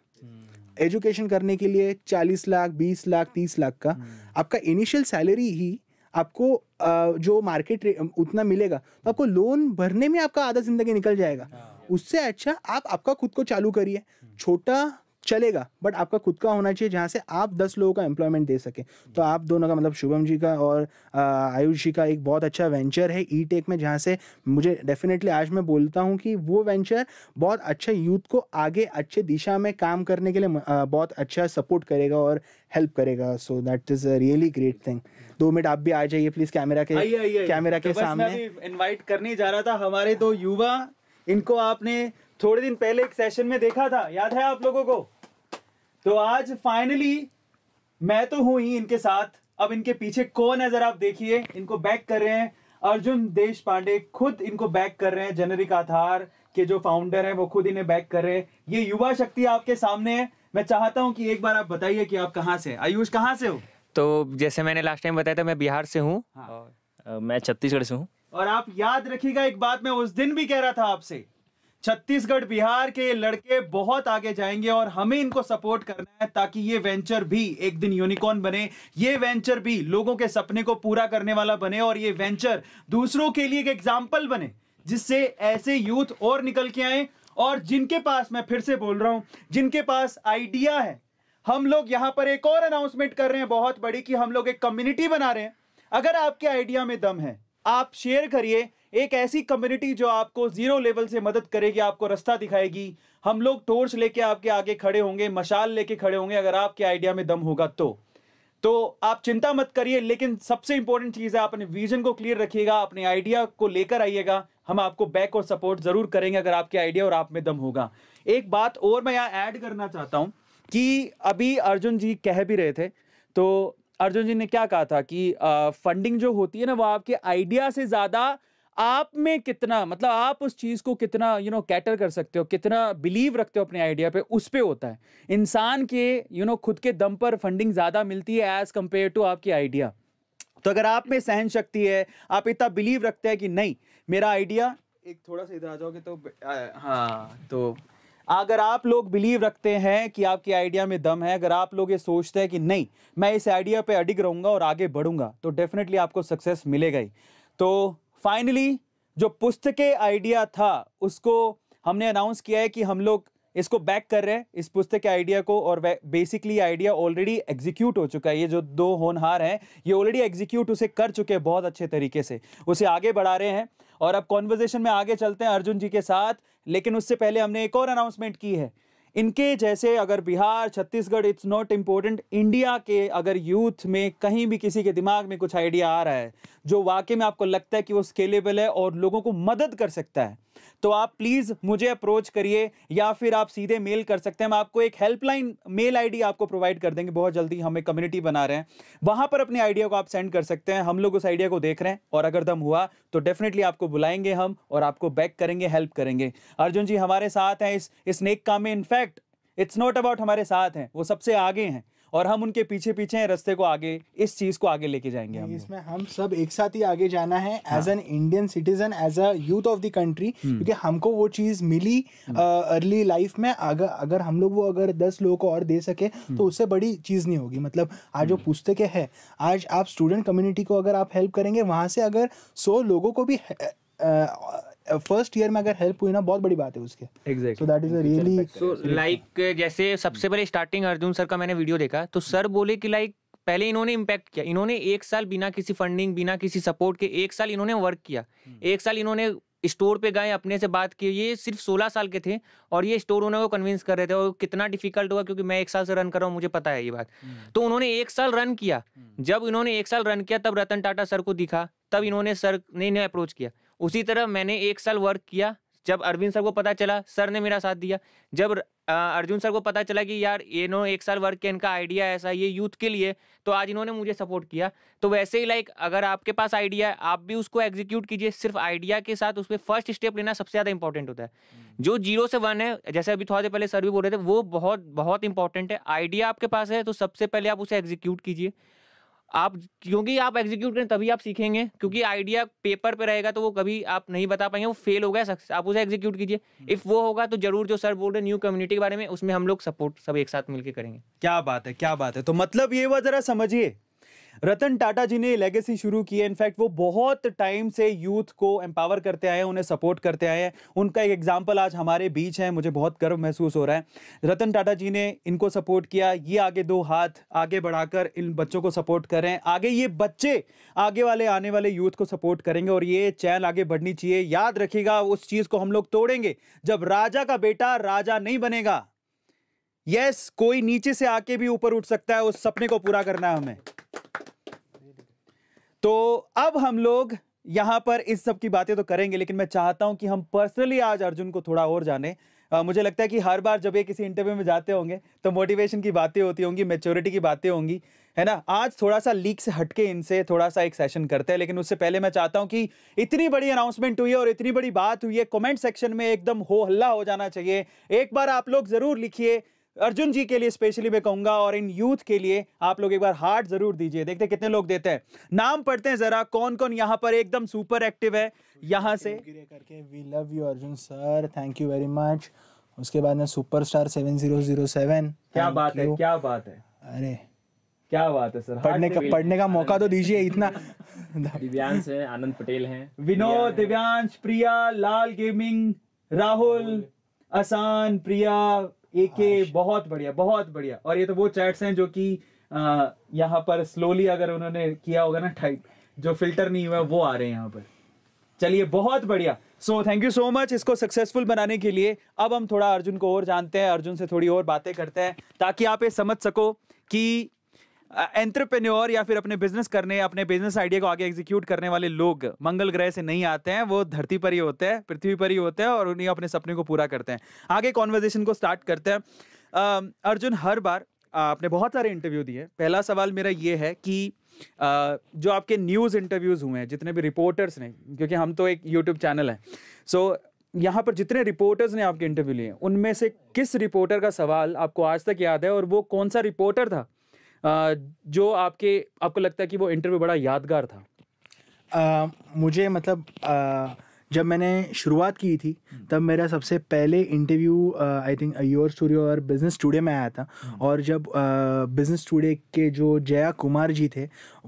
एजुकेशन हम्म। करने के लिए चालीस लाख बीस लाख तीस लाख का हम्म। आपका इनिशियल सैलरी ही आपको जो मार्केट उतना मिलेगा तो आपको लोन भरने में आपका आधा जिंदगी निकल जाएगा हाँ। उससे अच्छा आप आपका खुद को चालू करिए हम्म। छोटा चलेगा बट आपका खुद का होना चाहिए जहाँ से आप दस लोगों का एम्प्लॉयमेंट दे सकें तो आप दोनों का मतलब शुभम जी का और आयुष जी का एक बहुत अच्छा वेंचर है ई टेक में जहाँ से मुझे डेफिनेटली आज मैं बोलता हूँ कि वो वेंचर बहुत अच्छा यूथ को आगे अच्छे दिशा में काम करने के लिए बहुत अच्छा सपोर्ट करेगा और हेल्प करेगा so that is a really great thing दो मिनट आप भी आ जाइए प्लीज कैमरा के कैमरा के तो सामने इन्वाइट करने जा रहा था हमारे दो युवा इनको आपने थोड़े दिन पहले एक सेशन में देखा था याद है आप लोगों को तो आज फाइनली मैं तो हूं ही इनके साथ अब इनके पीछे कौन है जरा आप देखिए इनको बैक कर रहे हैं अर्जुन देश पांडे खुद इनको बैक कर रहे हैं जेनरिक आधार के जो फाउंडर हैं वो खुद इन्हें बैक कर रहे हैं ये युवा शक्ति आपके सामने है मैं चाहता हूँ कि एक बार आप बताइए कि आप कहाँ से आयुष कहाँ से हो तो जैसे मैंने लास्ट टाइम बताया था मैं बिहार से हूँ हाँ। मैं छत्तीसगढ़ से हूँ और आप याद रखिएगा एक बात मैं उस दिन भी कह रहा था आपसे छत्तीसगढ़ बिहार के लड़के बहुत आगे जाएंगे और हमें इनको सपोर्ट करना है ताकि ये वेंचर भी एक दिन यूनिकॉर्न बने ये वेंचर भी लोगों के सपने को पूरा करने वाला बने और ये वेंचर दूसरों के लिए एक एग्जाम्पल बने जिससे ऐसे यूथ और निकल के आए और जिनके पास मैं फिर से बोल रहा हूं जिनके पास आइडिया है हम लोग यहां पर एक और अनाउंसमेंट कर रहे हैं बहुत बड़ी कि हम लोग एक कम्युनिटी बना रहे हैं अगर आपके आइडिया में दम है आप शेयर करिए एक ऐसी कम्युनिटी जो आपको जीरो लेवल से मदद करेगी आपको रास्ता दिखाएगी हम लोग टोर्च लेके आपके आगे खड़े होंगे मशाल लेके खड़े होंगे अगर आपके आइडिया में दम होगा तो तो आप चिंता मत करिए लेकिन सबसे इंपॉर्टेंट चीज़ है आप अपने विजन को क्लियर रखिएगा अपने आइडिया को लेकर आइएगा हम आपको बैक और सपोर्ट ज़रूर करेंगे अगर आपके आइडिया और आप में दम होगा एक बात और मैं यहाँ ऐड करना चाहता हूँ कि अभी अर्जुन जी कह भी रहे थे तो अर्जुन जी ने क्या कहा था कि आ, फंडिंग जो होती है ना वो आपके आइडिया से ज़्यादा आप में कितना मतलब आप उस चीज़ को कितना यू नो कैटर कर सकते हो कितना बिलीव रखते हो अपने आइडिया पे उस पर होता है इंसान के यू you नो know, खुद के दम पर फंडिंग ज़्यादा मिलती है एज़ कम्पेयर टू आपकी आइडिया तो अगर आप में सहन शक्ति है आप इतना बिलीव रखते हैं कि नहीं मेरा आइडिया एक थोड़ा सा इधर आ जाओगे तो आ, हाँ तो अगर आप लोग बिलीव रखते हैं कि आपके आइडिया में दम है अगर आप लोग ये सोचते हैं कि नहीं मैं इस आइडिया पे अडिग रहूँगा और आगे बढ़ूँगा तो डेफिनेटली आपको सक्सेस मिलेगा ही तो फाइनली जो पुस्तके आइडिया था उसको हमने अनाउंस किया है कि हम लोग इसको बैक कर रहे हैं इस पुस्तक के आइडिया को और बेसिकली आइडिया ऑलरेडी एग्जीक्यूट हो चुका है ये जो दो होनहार हैं ये ऑलरेडी एग्जीक्यूट उसे कर चुके हैं बहुत अच्छे तरीके से उसे आगे बढ़ा रहे हैं और अब कॉन्वर्जेशन में आगे चलते हैं अर्जुन जी के साथ लेकिन उससे पहले हमने एक और अनाउंसमेंट की है इनके जैसे अगर Bihar Chhattisgarh it's not important India के अगर यूथ में कहीं भी किसी के दिमाग में कुछ आइडिया आ रहा है जो वाकई में आपको लगता है कि वो स्केलेबल है और लोगों को मदद कर सकता है तो आप प्लीज़ मुझे अप्रोच करिए या फिर आप सीधे मेल कर सकते हैं हम आपको एक हेल्पलाइन मेल आईडी आपको प्रोवाइड कर देंगे बहुत जल्दी हम एक कम्युनिटी बना रहे हैं वहां पर अपने आइडिया को आप सेंड कर सकते हैं हम लोग उस आइडिया को देख रहे हैं और अगर दम हुआ तो डेफिनेटली आपको बुलाएंगे हम और आपको बैक करेंगे हेल्प करेंगे अर्जुन जी हमारे साथ हैं इस इस नेक काम में इनफैक्ट इट्स नॉट अबाउट हमारे साथ हैं वो सबसे आगे हैं और हम उनके पीछे पीछे हैं रस्ते को आगे इस चीज को आगे लेके जाएंगे हम इसमें हम सब एक साथ ही आगे जाना है as an Indian citizen as a youth of the country क्योंकि हमको वो चीज मिली हम्म। अर्ली लाइफ में अगर अगर हम लोग वो अगर दस लोगों को और दे सके हम्म। तो उससे बड़ी चीज नहीं होगी मतलब आज जो हम्म। पुस्तकें है आज आप स्टूडेंट कम्युनिटी को अगर आप हेल्प करेंगे वहां से अगर सौ लोगों को भी फर्स्ट uh, ईयर में अगर हेल्प हुई ना बहुत बड़ी बात है उसके so that is really so like जैसे सबसे पहले स्टार्टिंग अर्जुन सर का मैंने वीडियो देखा तो सर बोले कि लाइक पहले इन्होंने इम्पैक्ट किया इन्होंने एक साल बिना किसी फंडिंग बिना किसी सपोर्ट के एक साल इन्होंने वर्क किया हम्म। एक साल इन्होंने स्टोर पे गए अपने से बात की ये सिर्फ 16 साल के थे और ये स्टोर उन्होंने कन्विंस कर रहे थे और कितना डिफिकल्ट होगा क्योंकि मैं एक साल से रन कर रहा हूँ मुझे पता है ये बात हम्म। तो उन्होंने एक साल रन किया हम्म। जब इन्होंने एक साल रन किया तब रतन टाटा सर को दिखा तब इन्होंने सर ने अप्रोच किया उसी तरह मैंने एक साल वर्क किया जब अरविंद सर को पता चला सर ने मेरा साथ दिया जब अर्जुन सर को पता चला कि यार इन्होंने एक साल वर्क किया इनका आइडिया ऐसा ये यूथ के लिए तो आज इन्होंने मुझे सपोर्ट किया तो वैसे ही लाइक अगर आपके पास आइडिया है आप भी उसको एग्जीक्यूट कीजिए सिर्फ आइडिया के साथ उसमें फर्स्ट स्टेप लेना सबसे ज़्यादा इंपॉर्टेंट होता है hmm. जो जीरो से वन है जैसे अभी थोड़ा देर पहले सर भी बोल रहे थे वो बहुत बहुत इंपॉर्टेंट है आइडिया आपके पास है तो सबसे पहले आप उसे एग्जीक्यूट कीजिए आप क्योंकि आप एग्जीक्यूट करें तभी आप सीखेंगे क्योंकि आइडिया पेपर पे रहेगा तो वो कभी आप नहीं बता पाएंगे वो फेल हो गया आप उसे एग्जीक्यूट कीजिए इफ हम्म। वो होगा तो जरूर जो सर बोल रहे न्यू कम्युनिटी के बारे में उसमें हम लोग सपोर्ट सब एक साथ मिलकर करेंगे क्या बात है क्या बात है तो मतलब ये हुआ जरा समझिए रतन टाटा जी ने लेगेसी शुरू की है इनफैक्ट वो बहुत टाइम से यूथ को एम्पावर करते आए हैं उन्हें सपोर्ट करते आए हैं उनका एक एग्जाम्पल आज हमारे बीच है मुझे बहुत गर्व महसूस हो रहा है रतन टाटा जी ने इनको सपोर्ट किया ये आगे दो हाथ आगे बढ़ाकर इन बच्चों को सपोर्ट कर रहे हैं आगे ये बच्चे आगे वाले आने वाले यूथ को सपोर्ट करेंगे और ये चैन आगे बढ़नी चाहिए याद रखेगा उस चीज को हम लोग तोड़ेंगे जब राजा का बेटा राजा नहीं बनेगा यस yes, कोई नीचे से आके भी ऊपर उठ सकता है उस सपने को पूरा करना है हमें तो अब हम लोग यहाँ पर इस सब की बातें तो करेंगे लेकिन मैं चाहता हूँ कि हम पर्सनली आज अर्जुन को थोड़ा और जाने आ, मुझे लगता है कि हर बार जब ये किसी इंटरव्यू में जाते होंगे तो मोटिवेशन की बातें होती होंगी मेच्योरिटी की बातें होंगी है ना आज थोड़ा सा लीक से हटके इनसे थोड़ा सा एक सेशन करते हैं लेकिन उससे पहले मैं चाहता हूँ कि इतनी बड़ी अनाउंसमेंट हुई है और इतनी बड़ी बात हुई है कमेंट सेक्शन में एकदम हो हल्ला हो जाना चाहिए एक बार आप लोग ज़रूर लिखिए अर्जुन जी के लिए स्पेशली मैं कहूंगा और इन यूथ के लिए आप लोग एक बार हार्ट जरूर दीजिए देखते कितने लोग देते हैं नाम पढ़ते हैं जरा कौन कौन यहाँ पर एकदम सुपर एक्टिव है यहाँ से करके we love you Arjun sir thank you very much उसके बाद में super star seven zero zero seven क्या बात है क्या बात है अरे क्या बात है सर पढ़ने का पढ़ने का मौका तो दीजिए इतना दिव्यांश है आनंद पटेल है विनोद दिव्यांश प्रिया लाल गेमिंग राहुल आसान प्रिया एके हाँ, बहुत बढ़िया बहुत बढ़िया और ये तो वो चैट्स हैं जो कि यहाँ पर स्लोली अगर उन्होंने किया होगा ना टाइप जो फिल्टर नहीं हुआ वो आ रहे हैं यहाँ पर चलिए बहुत बढ़िया so thank you so much इसको सक्सेसफुल बनाने के लिए अब हम थोड़ा अर्जुन को और जानते हैं अर्जुन से थोड़ी और बातें करते हैं ताकि आप ये समझ सको कि एंट्रप्रेन्योर या फिर अपने बिजनेस करने अपने बिजनेस आइडिया को आगे एग्जीक्यूट करने वाले लोग मंगल ग्रह से नहीं आते हैं वो धरती पर ही होते हैं पृथ्वी पर ही होते हैं और उन्हें अपने सपने को पूरा करते हैं आगे कॉन्वर्जेशन को स्टार्ट करते हैं uh, अर्जुन हर बार आपने बहुत सारे इंटरव्यू दिए पहला सवाल मेरा ये है कि जो आपके न्यूज़ इंटरव्यूज़ हुए हैं जितने भी रिपोर्टर्स ने क्योंकि हम तो एक यूट्यूब चैनल है सो so, यहाँ पर जितने रिपोर्टर्स ने आपके इंटरव्यू लिए उनमें से किस रिपोर्टर का सवाल आपको आज तक याद है और वो कौन सा रिपोर्टर था जो आपके आपको लगता है कि वो इंटरव्यू बड़ा यादगार था आ, मुझे मतलब आ, जब मैंने शुरुआत की थी हम्म। तब मेरा सबसे पहले interview I think your studio और बिज़नेस स्टूडियो में आया था हम्म। और जब बिज़नेस uh, स्टूडियो के जो जया कुमार जी थे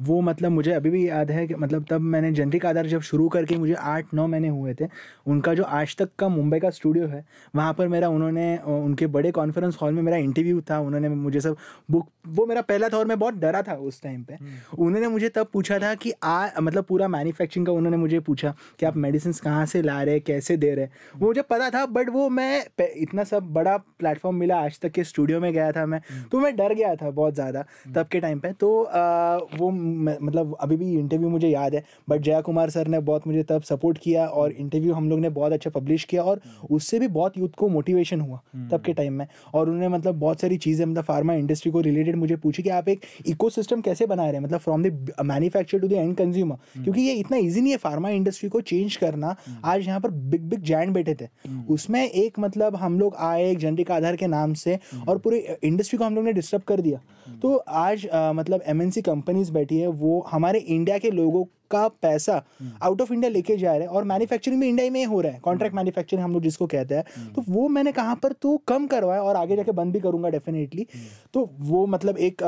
वो मतलब मुझे अभी भी याद है कि मतलब तब मैंने जेनरिक आधार जब शुरू करके मुझे आठ नौ महीने हुए थे उनका जो आज तक का मुंबई का स्टूडियो है वहाँ पर मेरा उन्होंने उनके बड़े कॉन्फ्रेंस हॉल में मेरा इंटरव्यू था उन्होंने मुझे सब बुक वो मेरा पहला था और मैं बहुत डरा था उस टाइम हम्म। पर उन्होंने मुझे तब पूछा था कि आ मतलब पूरा मैन्युफैक्चरिंग का उन्होंने मुझे पूछा कि आप मेडिसिन कहाँ कहाँ से ला रहे कैसे दे रहे वो मुझे पता था बट वो मैं इतना सब बड़ा प्लेटफॉर्म मिला आज तक के स्टूडियो में गया था मैं हम्म। तो मैं डर गया था बहुत ज़्यादा हम्म। तब के टाइम पे तो आ, वो मतलब अभी भी इंटरव्यू मुझे याद है बट जया कुमार सर ने बहुत मुझे तब सपोर्ट किया और इंटरव्यू हम्म। हम लोग ने बहुत अच्छा पब्लिश किया और उससे भी बहुत यूथ को मोटिवेशन हुआ तब के टाइम में और उन्होंने मतलब बहुत सारी चीज़ें मतलब फार्मा इंडस्ट्री को रिलेटेड मुझे पूछी कि आप एक इको कैसे बना रहे हैं मतलब from the manufacture to the end consumer क्योंकि ये इतना ईजी नहीं है फार्मा इंडस्ट्री को चेंज करना हम्म। आज यहाँ पर बिग बिग जैन बैठे थे हम्म। उसमें एक मतलब हम लोग आए एक जेनरिक आधार के नाम से हम्म। और पूरी इंडस्ट्री को हम लोग ने डिस्टर्ब कर दिया तो आज आ, मतलब एम कंपनीज बैठी है वो हमारे इंडिया के लोगों का पैसा आउट ऑफ इंडिया लेके जा रहे हैं और मैन्युफैक्चरिंग भी इंडिया में हो रहा है कॉन्ट्रैक्ट मैन्युफैक्चरिंग हम लोग जिसको कहते हैं हम्म। तो वो मैंने कहा पर तो कम करवाया और आगे जाके बंद भी करूंगा डेफिनेटली हम्म। तो वो मतलब एक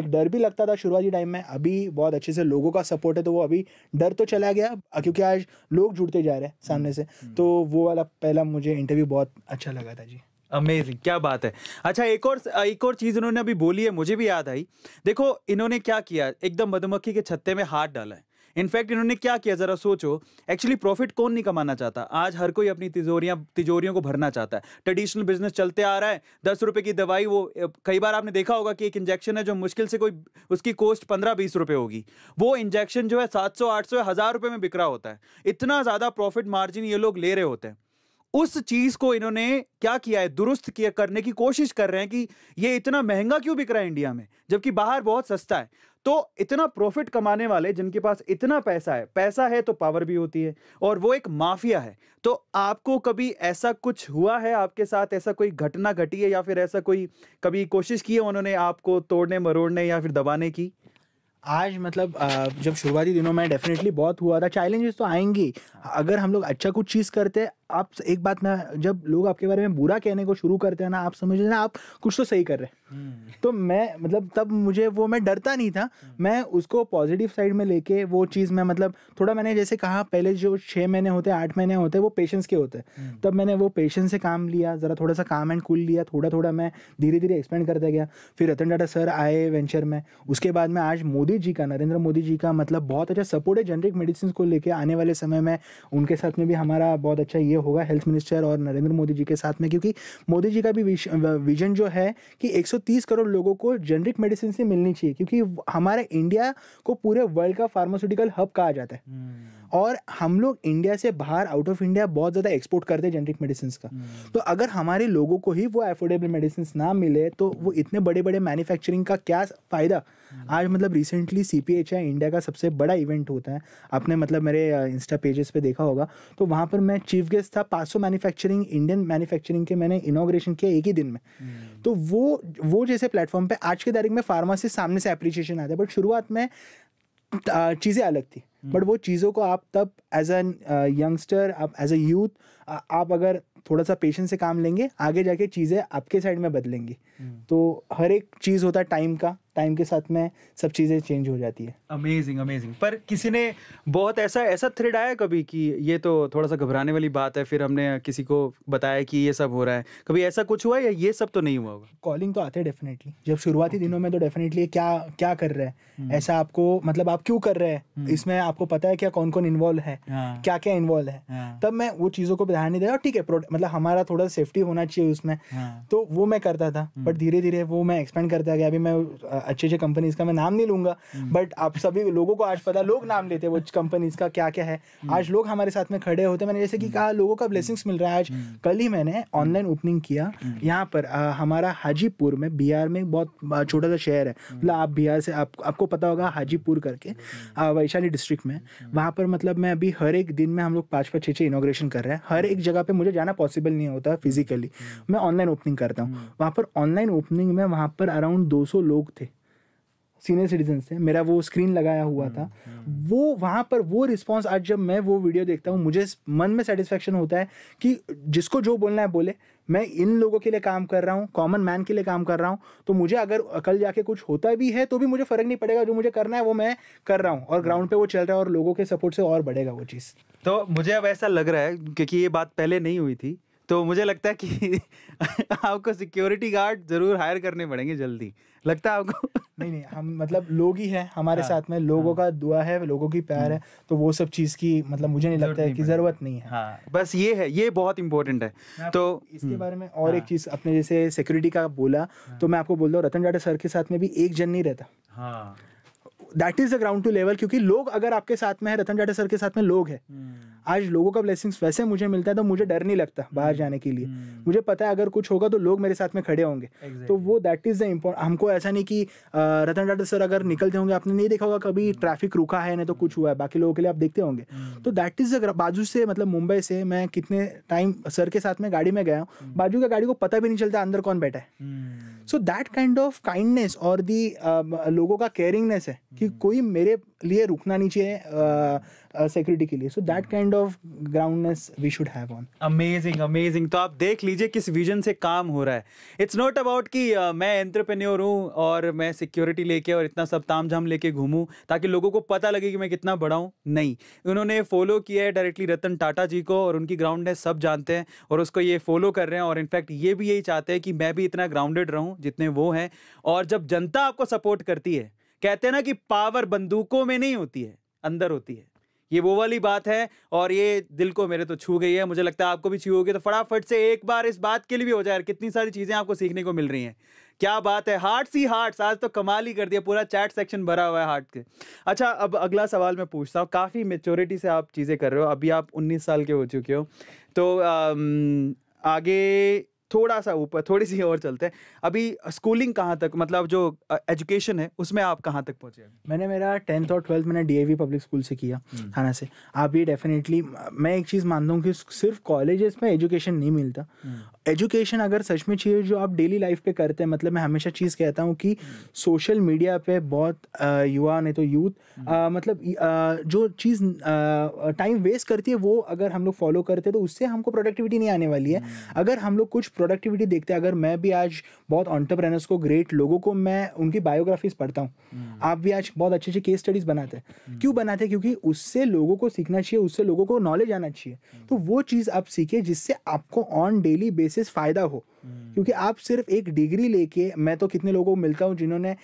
एक डर भी लगता था शुरुआती टाइम में अभी बहुत अच्छे से लोगों का सपोर्ट है तो वो अभी डर तो चला गया क्योंकि आज लोग जुड़ते जा रहे हैं हम्म। सामने से तो वो वाला पहला मुझे इंटरव्यू बहुत अच्छा लगा था जी अमेजिंग क्या बात है अच्छा एक और एक और चीज़ इन्होंने अभी बोली है मुझे भी याद आई देखो इन्होंने क्या किया एकदम मधुमक्खी के छत्ते में हाथ डाला है इनफैक्ट इन्होंने क्या किया ज़रा सोचो एक्चुअली प्रॉफिट कौन नहीं कमाना चाहता आज हर कोई अपनी तिजोरियाँ तिजोरियों को भरना चाहता है ट्रेडिशनल बिजनेस चलते आ रहा है दस रुपये की दवाई वो कई बार आपने देखा होगा कि एक इंजेक्शन है जो मुश्किल से कोई उसकी कॉस्ट पंद्रह बीस रुपये होगी वो इंजेक्शन जो है सात सौ आठ सौ हज़ार रुपये में बिक रहा होता है इतना ज़्यादा प्रॉफिट मार्जिन ये लोग ले रहे होते हैं उस चीज को इन्होंने क्या किया है दुरुस्त किया करने की कोशिश कर रहे हैं कि ये इतना महंगा क्यों बिक रहा है इंडिया में जबकि बाहर बहुत सस्ता है तो इतना प्रॉफिट कमाने वाले जिनके पास इतना पैसा है पैसा है तो पावर भी होती है और वो एक माफिया है तो आपको कभी ऐसा कुछ हुआ है आपके साथ ऐसा कोई घटना घटी है या फिर ऐसा कोई कभी कोशिश की है उन्होंने आपको तोड़ने मरोड़ने या फिर दबाने की आज मतलब जब शुरुआती दिनों में डेफिनेटली बहुत हुआ था चैलेंजेस तो आएंगे हाँ। अगर हम लोग अच्छा कुछ चीज़ करते हैं आप एक बात ना जब लोग आपके बारे में बुरा कहने को शुरू करते हैं ना आप समझ ना आप कुछ तो सही कर रहे हैं हम्म। तो मैं मतलब तब मुझे वो मैं डरता नहीं था हम्म। मैं उसको पॉजिटिव साइड में लेके वो चीज़ मैं मतलब थोड़ा मैंने जैसे कहा पहले जो छः महीने होते आठ महीने होते वो पेशेंस के होते हम्म। तब मैंने वो पेशेंस से काम लिया ज़रा थोड़ा सा काम एंड कुल लिया थोड़ा थोड़ा मैं धीरे धीरे एक्सपेंड करता गया फिर रतन टाटा सर आए वेंचर में उसके बाद में आज मोदी जी का नरेंद्र मोदी जी का मतलब बहुत अच्छा सपोर्ट है जेनरिक मेडिसिन को लेकर आने वाले समय में उनके साथ में भी हमारा बहुत अच्छा ये होगा हेल्थ मिनिस्टर और नरेंद्र मोदी जी के साथ में क्योंकि मोदी जी का भी विजन जो है कि 130 करोड़ लोगों को जेनरिक मेडिसिन से मिलनी चाहिए क्योंकि हमारे इंडिया को पूरे वर्ल्ड का फार्मास्यूटिकल हब कहा जाता है हम्म। और हम लोग इंडिया से बाहर आउट ऑफ इंडिया बहुत ज़्यादा एक्सपोर्ट करते हैं जेनरिक मेडिसिन का हम्म। तो अगर हमारे लोगों को ही वो एफोर्डेबल मेडिसिन ना मिले तो वो हम्म। इतने बड़े बड़े मैन्युफैक्चरिंग का क्या फ़ायदा आज मतलब recently C P H I India का सबसे बड़ा इवेंट होता है आपने मतलब मेरे इंस्टा uh, पेजेस पे देखा होगा तो वहाँ पर मैं चीफ गेस्ट था पाँच मैन्युफैक्चरिंग इंडियन मैन्युफैक्चरिंग के मैंने इनोग्रेशन किया एक ही दिन में हम्म। तो वो वो जैसे प्लेटफॉर्म पे आज की तारीख में फार्मासिस्ट सामने से अप्रिशिएशन आता है बट शुरुआत में चीज़ें अलग थी बट हम्म। वो चीज़ों को आप तब एज एन यंगस्टर आप एज ए यूथ आप अगर थोड़ा सा पेशेंस से काम लेंगे आगे जाके चीज़ें आपके साइड में बदलेंगी हम्म। तो हर एक चीज़ होता है टाइम का टाइम के साथ में सब चीज़ें चेंज हो जाती है अमेजिंग अमेजिंग पर किसी ने बहुत ऐसा ऐसा थ्रेड आया कभी कि ये तो थोड़ा सा घबराने वाली बात है फिर हमने किसी को बताया कि ये सब हो रहा है कभी ऐसा कुछ हुआ या ये सब तो नहीं हुआ होगा कॉलिंग तो आते हैं डेफिनेटली जब शुरुआती okay. दिनों में तो डेफिनेटली क्या क्या कर रहे हैं हम्म। ऐसा आपको मतलब आप क्यों कर रहे हैं हम्म। इसमें आपको पता है क्या कौन कौन इन्वॉल्व है क्या क्या इन्वॉल्व है हाँ। तब मैं वो चीज़ों को ध्यान नहीं दे रहा ठीक है मतलब हमारा थोड़ा सेफ्टी होना चाहिए उसमें हाँ। तो वो मैं करता था बट धीरे धीरे वो मैं एक्सपेंड करता गया अभी मैं अच्छे अच्छे कंपनीज का मैं नाम नहीं लूंगा बट हम्म। आप सभी लोगों को आज पता लोग नाम लेते हैं वो कंपनीज का क्या क्या है हम्म। आज लोग हमारे साथ में खड़े होते मैंने जैसे कि हम्म। कहा लोगों का ब्लेसिंग्स मिल रहा है आज कल ही मैंने ऑनलाइन ओपनिंग किया यहाँ पर हमारा हाजीपुर में बिहार में बहुत छोटा सा शहर है मतलब आप बिहार से आपको पता होगा हाजीपुर करके वैशाली डिस्ट्रिक्ट में वहाँ पर मतलब मैं अभी हर एक दिन में हम लोग पाँच पाँच छः छः इनोग्रेशन कर रहे हैं हर एक जगह पर मुझे जाना पॉसिबल नहीं होता फिजिकली मैं ऑनलाइन ओपनिंग करता हूँ वहाँ पर ऑनलाइन ऑनलाइन ओपनिंग में वहाँ पर अराउंड 200 लोग थे सीनियर सिटीजन थे मेरा वो स्क्रीन लगाया हुआ हम्म, था हम्म। वो वहाँ पर वो रिस्पॉन्स आज जब मैं वो वीडियो देखता हूँ मुझे मन में सेटिस्फेक्शन होता है कि जिसको जो बोलना है बोले मैं इन लोगों के लिए काम कर रहा हूँ कॉमन मैन के लिए काम कर रहा हूँ तो मुझे अगर कल जाके कुछ होता भी है तो भी मुझे फ़र्क नहीं पड़ेगा जो मुझे करना है वो मैं कर रहा हूँ और ग्राउंड पे वो चल रहा है और लोगों के सपोर्ट से और बढ़ेगा वो चीज़ तो मुझे अब ऐसा लग रहा है क्योंकि ये बात पहले नहीं हुई थी तो मुझे लगता है कि आपको सिक्योरिटी गार्ड जरूर हायर करने पड़ेंगे जल्दी लगता है आपको नहीं नहीं हम मतलब लोग ही हैं हमारे हाँ, साथ में लोगों हाँ, का दुआ है लोगों की प्यार है हम्म। तो वो सब चीज़ की मतलब मुझे नहीं लगता है कि ज़रूरत नहीं है हाँ, बस ये है ये बहुत इंपॉर्टेंट है तो इसके हम्म, बारे में और एक हाँ। चीज़ अपने जैसे सिक्योरिटी का बोला हाँ। तो मैं आपको बोल हूँ रतन टाटा सर के साथ में भी एक जन नहीं रहता that is the ground to level क्योंकि लोग अगर आपके साथ में है रतन टाटा सर के साथ में लोग है हम्म। आज लोगों का ब्लेसिंग्स वैसे मुझे मिलता है तो मुझे डर नहीं लगता बाहर हम्म, जाने के लिए हम्म। मुझे पता है अगर कुछ होगा तो लोग मेरे साथ में खड़े होंगे तो वो दैट इज़ द इम्पोर्ट हमको ऐसा नहीं कि रतन टाटा सर अगर निकलते होंगे आपने नहीं देखा होगा कभी ट्रैफिक हम्म। रुका है ना तो कुछ हुआ है बाकी लोगों के लिए आप देखते होंगे तो दैट इज़ द बाजू से मतलब मुंबई से मैं कितने टाइम सर के साथ में गाड़ी में गया हूँ बाजू का गाड़ी को पता भी नहीं चलता अंदर कौन बैठा है so that kind of kindness और दी लोगों का केयरिंगनेस है कि कोई मेरे लिए रुकना नहीं चाहिए सिक्योरिटी uh, के लिए so that kind of groundness we should have on amazing amazing तो आप देख लीजिए किस विजन से काम हो रहा है इट्स नॉट अबाउट कि uh, मैं एंटरप्रेन्योर हूँ और मैं सिक्योरिटी लेके और इतना सब ताम झाम लेके घूमूँ ताकि लोगों को पता लगे कि मैं कितना बड़ा हूँ नहीं उन्होंने फॉलो किया है डायरेक्टली रतन टाटा जी को और उनकी ग्राउंडनेस सब जानते हैं और उसको ये फॉलो कर रहे हैं और इनफैक्ट ये भी यही चाहते हैं कि मैं भी इतना ग्राउंडेड रहूँ जितने वो हैं और जब जनता आपको सपोर्ट करती है कहते हैं ना कि पावर बंदूकों में नहीं होती है अंदर होती है ये वो वाली बात है और ये दिल को मेरे तो छू गई है मुझे लगता है आपको भी छू होगी तो फटाफट से एक बार इस बात के लिए भी हो जाए कितनी सारी चीज़ें आपको सीखने को मिल रही हैं क्या बात है हार्ट सी हार्ट आज तो कमाल ही कर दिया पूरा चैट सेक्शन भरा हुआ है हार्ट के अच्छा अब अगला सवाल मैं पूछता हूँ काफ़ी मेच्योरिटी से आप चीज़ें कर रहे हो अभी आप उन्नीस साल के हो चुके हो तो आगे थोड़ा सा ऊपर थोड़ी सी और चलते हैं अभी स्कूलिंग कहाँ तक मतलब जो एजुकेशन है उसमें आप कहाँ तक पहुँचे मैंने मेरा टेंथ और ट्वेल्थ मैंने डी पब्लिक स्कूल से किया हम्म। थाना से आप ये डेफिनेटली मैं एक चीज़ मानता हूँ कि सिर्फ कॉलेजेस में एजुकेशन नहीं मिलता हम्म। एजुकेशन अगर सच में चाहिए जो आप डेली लाइफ पे करते हैं मतलब मैं हमेशा चीज़ कहता हूँ कि सोशल मीडिया पे बहुत युवा ने तो यूथ मतलब आ, जो चीज़ टाइम वेस्ट करती है वो अगर हम लोग फॉलो करते हैं तो उससे हमको प्रोडक्टिविटी नहीं आने वाली है अगर हम लोग कुछ प्रोडक्टिविटी देखते हैं अगर मैं भी आज बहुत ऑन्टरप्रेनर्स को ग्रेट लोगों को मैं उनकी बायोग्राफीज पढ़ता हूँ आप भी आज बहुत अच्छे अच्छे केस स्टडीज़ बनाते हैं क्यों बनाते हैं क्योंकि उससे लोगों को सीखना चाहिए उससे लोगों को नॉलेज आना चाहिए तो वो चीज़ आप सीखिए जिससे आपको ऑन डेली बेस बेसिस फ़ायदा हो हम्म। क्योंकि आप सिर्फ एक डिग्री लेके मैं तो कितने लोगों को मिलता हूँ जिन्होंने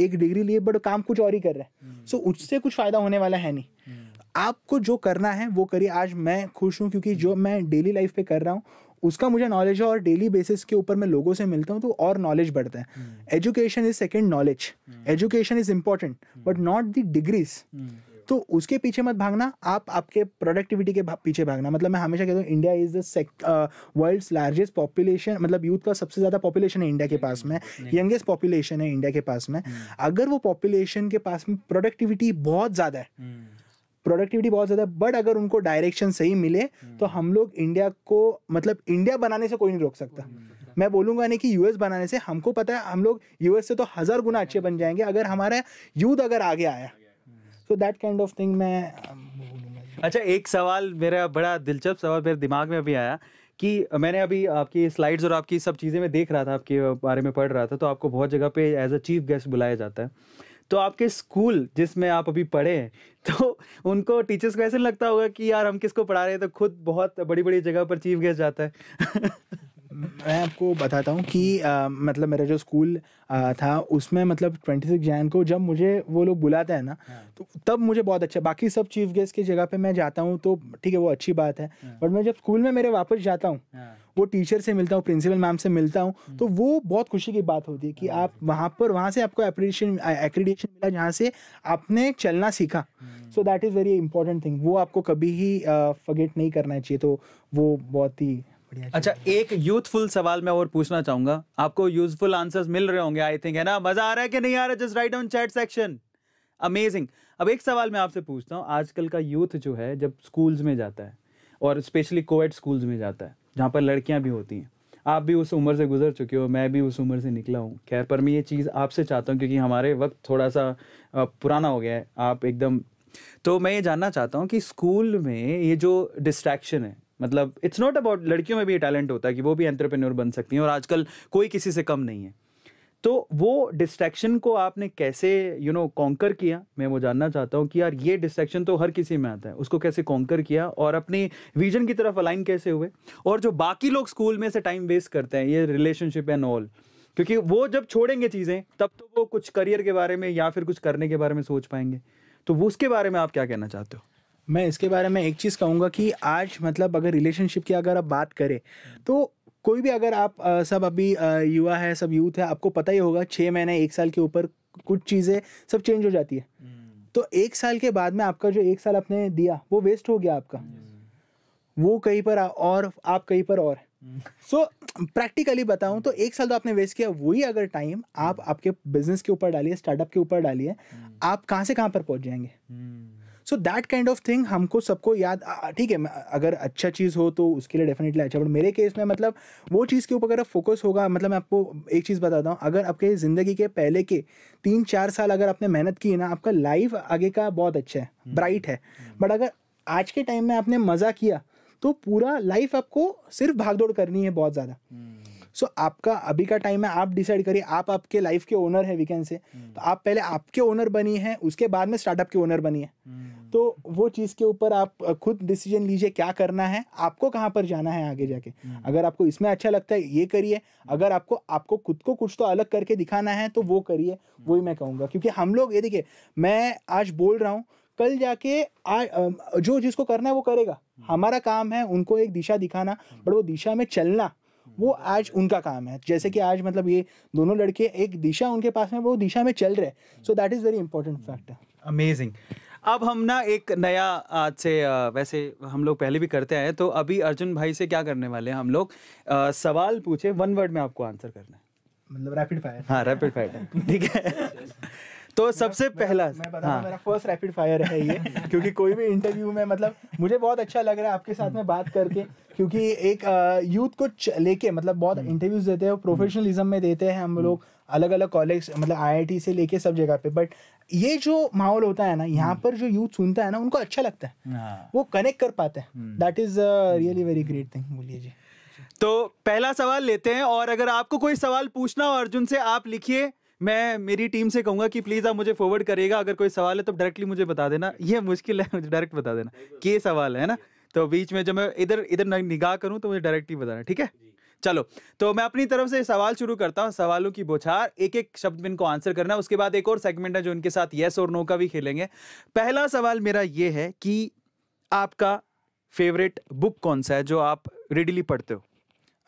एक डिग्री लिए बट काम कुछ और ही कर रहे हैं सो हम्म। उससे कुछ फ़ायदा होने वाला है नहीं हम्म। आपको जो करना है वो करिए आज मैं खुश हूँ क्योंकि जो मैं डेली लाइफ पे कर रहा हूँ उसका मुझे नॉलेज है और डेली बेसिस के ऊपर मैं लोगों से मिलता हूँ तो और नॉलेज बढ़ता है education is second knowledge education is important but not the degrees तो उसके पीछे मत भागना आप आपके प्रोडक्टिविटी के पीछे भागना मतलब मैं हमेशा कहता हूँ India is the world's largest population मतलब यूथ का सबसे ज़्यादा पॉपुलेशन है इंडिया के पास में यंगेस्ट पॉपुलेशन है इंडिया के पास में हम्म। अगर वो पॉपुलेशन के पास में प्रोडक्टिविटी बहुत ज़्यादा है प्रोडक्टिविटी हम्म। बहुत ज़्यादा बट अगर उनको डायरेक्शन सही मिले हम्म। तो हम लोग इंडिया को मतलब इंडिया बनाने से कोई नहीं रोक सकता मैं बोलूँगा नहीं कि यूएस बनाने से हमको पता है हम लोग यूएस से तो हज़ार गुना अच्छे बन जाएंगे अगर हमारा यूथ अगर आगे आया so that kind of thing मैं um, अच्छा एक सवाल मेरा बड़ा दिलचस्प सवाल मेरे दिमाग में अभी आया कि मैंने अभी आपकी स्लाइड्स और आपकी सब चीज़ें में देख रहा था आपके बारे में पढ़ रहा था तो आपको बहुत जगह पे एज अ चीफ गेस्ट बुलाया जाता है तो आपके स्कूल जिसमें आप अभी पढ़े हैं तो उनको टीचर्स को ऐसे लगता होगा कि यार हम किसको पढ़ा रहे हैं तो खुद बहुत बड़ी बड़ी जगह पर चीफ गेस्ट जाता है मैं आपको बताता हूँ कि आ, मतलब मेरा जो स्कूल आ, था उसमें मतलब ट्वेंटी सिक्स जैन को जब मुझे वो लोग बुलाते हैं ना हाँ। तो तब मुझे बहुत अच्छा बाकी सब चीफ गेस्ट की जगह पे मैं जाता हूँ तो ठीक है वो अच्छी बात है बट हाँ। मैं जब स्कूल में मेरे वापस जाता हूँ हाँ। वो टीचर से मिलता हूँ प्रिंसिपल मैम से मिलता हूँ हम्म। तो वो बहुत खुशी की बात होती है कि आप वहाँ पर वहाँ से आपको एप्रीडिएशन एक्रीडिएशन मिला जहाँ से आपने चलना सीखा so that is very important thing वो आपको कभी ही फगेट नहीं करना चाहिए तो वो बहुत ही अच्छा एक यूथफुल सवाल मैं और पूछना चाहूंगा आपको यूजफुल आंसर्स मिल रहे होंगे आई थिंक है ना मजा आ रहा है कि नहीं आ रहा just write on chat section amazing अब एक सवाल मैं आपसे पूछता हूँ आजकल का यूथ जो है जब स्कूल्स में जाता है और स्पेशली कोविड स्कूल्स में जाता है जहाँ पर लड़कियाँ भी होती हैं आप भी उस उम्र से गुजर चुके हो मैं भी उस उम्र से निकला हूँ खैर पर मैं ये चीज़ आपसे चाहता हूँ क्योंकि हमारे वक्त थोड़ा सा पुराना हो गया है आप एकदम तो मैं ये जानना चाहता हूँ कि स्कूल में ये जो डिस्ट्रैक्शन है मतलब इट्स नॉट अबाउट लड़कियों में भी ये टैलेंट होता है कि वो भी एंट्रप्रेन्योर बन सकती हैं और आजकल कोई किसी से कम नहीं है तो वो डिस्ट्रैक्शन को आपने कैसे यू नो कॉन्कर किया मैं वो जानना चाहता हूँ कि यार ये डिस्ट्रैक्शन तो हर किसी में आता है उसको कैसे कॉन्कर किया और अपनी विजन की तरफ अलाइन कैसे हुए और जो बाकी लोग स्कूल में से टाइम वेस्ट करते हैं ये रिलेशनशिप एंड ऑल क्योंकि वो जब छोड़ेंगे चीज़ें तब तो वो कुछ करियर के बारे में या फिर कुछ करने के बारे में सोच पाएंगे तो उसके बारे में आप क्या कहना चाहते हो मैं इसके बारे में एक चीज़ कहूँगा कि आज मतलब अगर रिलेशनशिप की अगर आप बात करें तो कोई भी अगर आप आ, सब अभी आ, युवा है सब यूथ है आपको पता ही होगा छः महीने एक साल के ऊपर कुछ चीज़ें सब चेंज हो जाती है हम्म। तो एक साल के बाद में आपका जो एक साल आपने दिया वो वेस्ट हो गया आपका वो कहीं पर और आप कहीं पर और सो प्रैक्टिकली बताऊं तो एक साल तो आपने वेस्ट किया वही अगर टाइम आप हम्म। आपके बिजनेस के ऊपर डालिए स्टार्टअप के ऊपर डालिए हम्म। आप कहाँ से कहाँ पर पहुंच जाएंगे so that kind of thing हमको सबको याद ठीक है अगर अच्छा चीज़ हो तो उसके लिए डेफिनेटली अच्छा बट मेरे केस में मतलब वो चीज़ के ऊपर अगर फोकस होगा मतलब मैं आपको एक चीज़ बताता हूँ अगर आपके ज़िंदगी के पहले के तीन चार साल अगर आपने मेहनत की है ना आपका लाइफ आगे का बहुत अच्छा है ब्राइट हम्म, है बट हम्म। अगर आज के टाइम में आपने मज़ा किया तो पूरा लाइफ आपको सिर्फ भागदौड़ करनी है बहुत ज़्यादा हम्म। सो so, आपका अभी का टाइम है आप डिसाइड करिए आप आपके लाइफ के ओनर है वीकेंड से तो आप पहले आपके ओनर बनी है उसके बाद में स्टार्टअप के ओनर बनी है hmm. तो वो चीज़ के ऊपर आप खुद डिसीजन लीजिए क्या करना है आपको कहाँ पर जाना है आगे जाके hmm. अगर आपको इसमें अच्छा लगता है ये करिए hmm. अगर आपको आपको खुद को कुछ तो अलग करके दिखाना है तो वो करिए वही मैं कहूँगा क्योंकि हम लोग ये देखिए मैं आज बोल रहा हूँ कल जाके आ, जो जिसको करना है वो करेगा हमारा काम है उनको एक दिशा दिखाना बट वो दिशा में चलना वो आज उनका काम है जैसे कि आज मतलब ये दोनों लड़के एक दिशा उनके पास में वो दिशा में चल रहे so that is very important factor amazing अब हम ना एक नया आज से वैसे हम लोग पहले भी करते आए तो अभी अर्जुन भाई से क्या करने वाले हैं हम लोग आ, सवाल पूछे वन वर्ड में आपको आंसर करना है मतलब रैपिड फायर हाँ रैपिड फायर ठीक है तो सबसे पहला मैं बता हाँ। मेरा फर्स्ट रैपिड फायर है ये क्योंकि कोई भी इंटरव्यू में मतलब मुझे बहुत अच्छा लग रहा है आपके साथ में बात करके क्योंकि एक यूथ को लेके मतलब बहुत इंटरव्यूज हम्म। देते हैं प्रोफेशनलिज्म में देते हैं हम हम्म। लोग अलग अलग कॉलेज मतलब आईआईटी से लेके सब जगह पे बट ये जो माहौल होता है ना यहाँ हम्म। पर जो यूथ सुनता है ना उनको अच्छा लगता है हाँ। वो कनेक्ट कर पाते हैं that is really very great thing बोलिए जी तो पहला सवाल लेते हैं और अगर आपको कोई सवाल पूछना हो अर्जुन से आप लिखिए मैं मेरी टीम से कहूँगा कि प्लीज़ आप मुझे फॉरवर्ड करेगा अगर कोई सवाल है तो डायरेक्टली मुझे बता देना ये मुश्किल है मुझे डायरेक्ट बता देना के सवाल है ना तो बीच में जब मैं इधर इधर निगाह करूँ तो मुझे डायरेक्टली बताना ठीक है चलो तो मैं अपनी तरफ से सवाल शुरू करता हूँ सवालों की बोछार एक एक शब्द में इनको आंसर करना उसके बाद एक और सेगमेंट है जो इनके साथ येस और नो का भी खेलेंगे पहला सवाल मेरा ये है कि आपका फेवरेट बुक कौन सा है जो आप रेडिली पढ़ते हो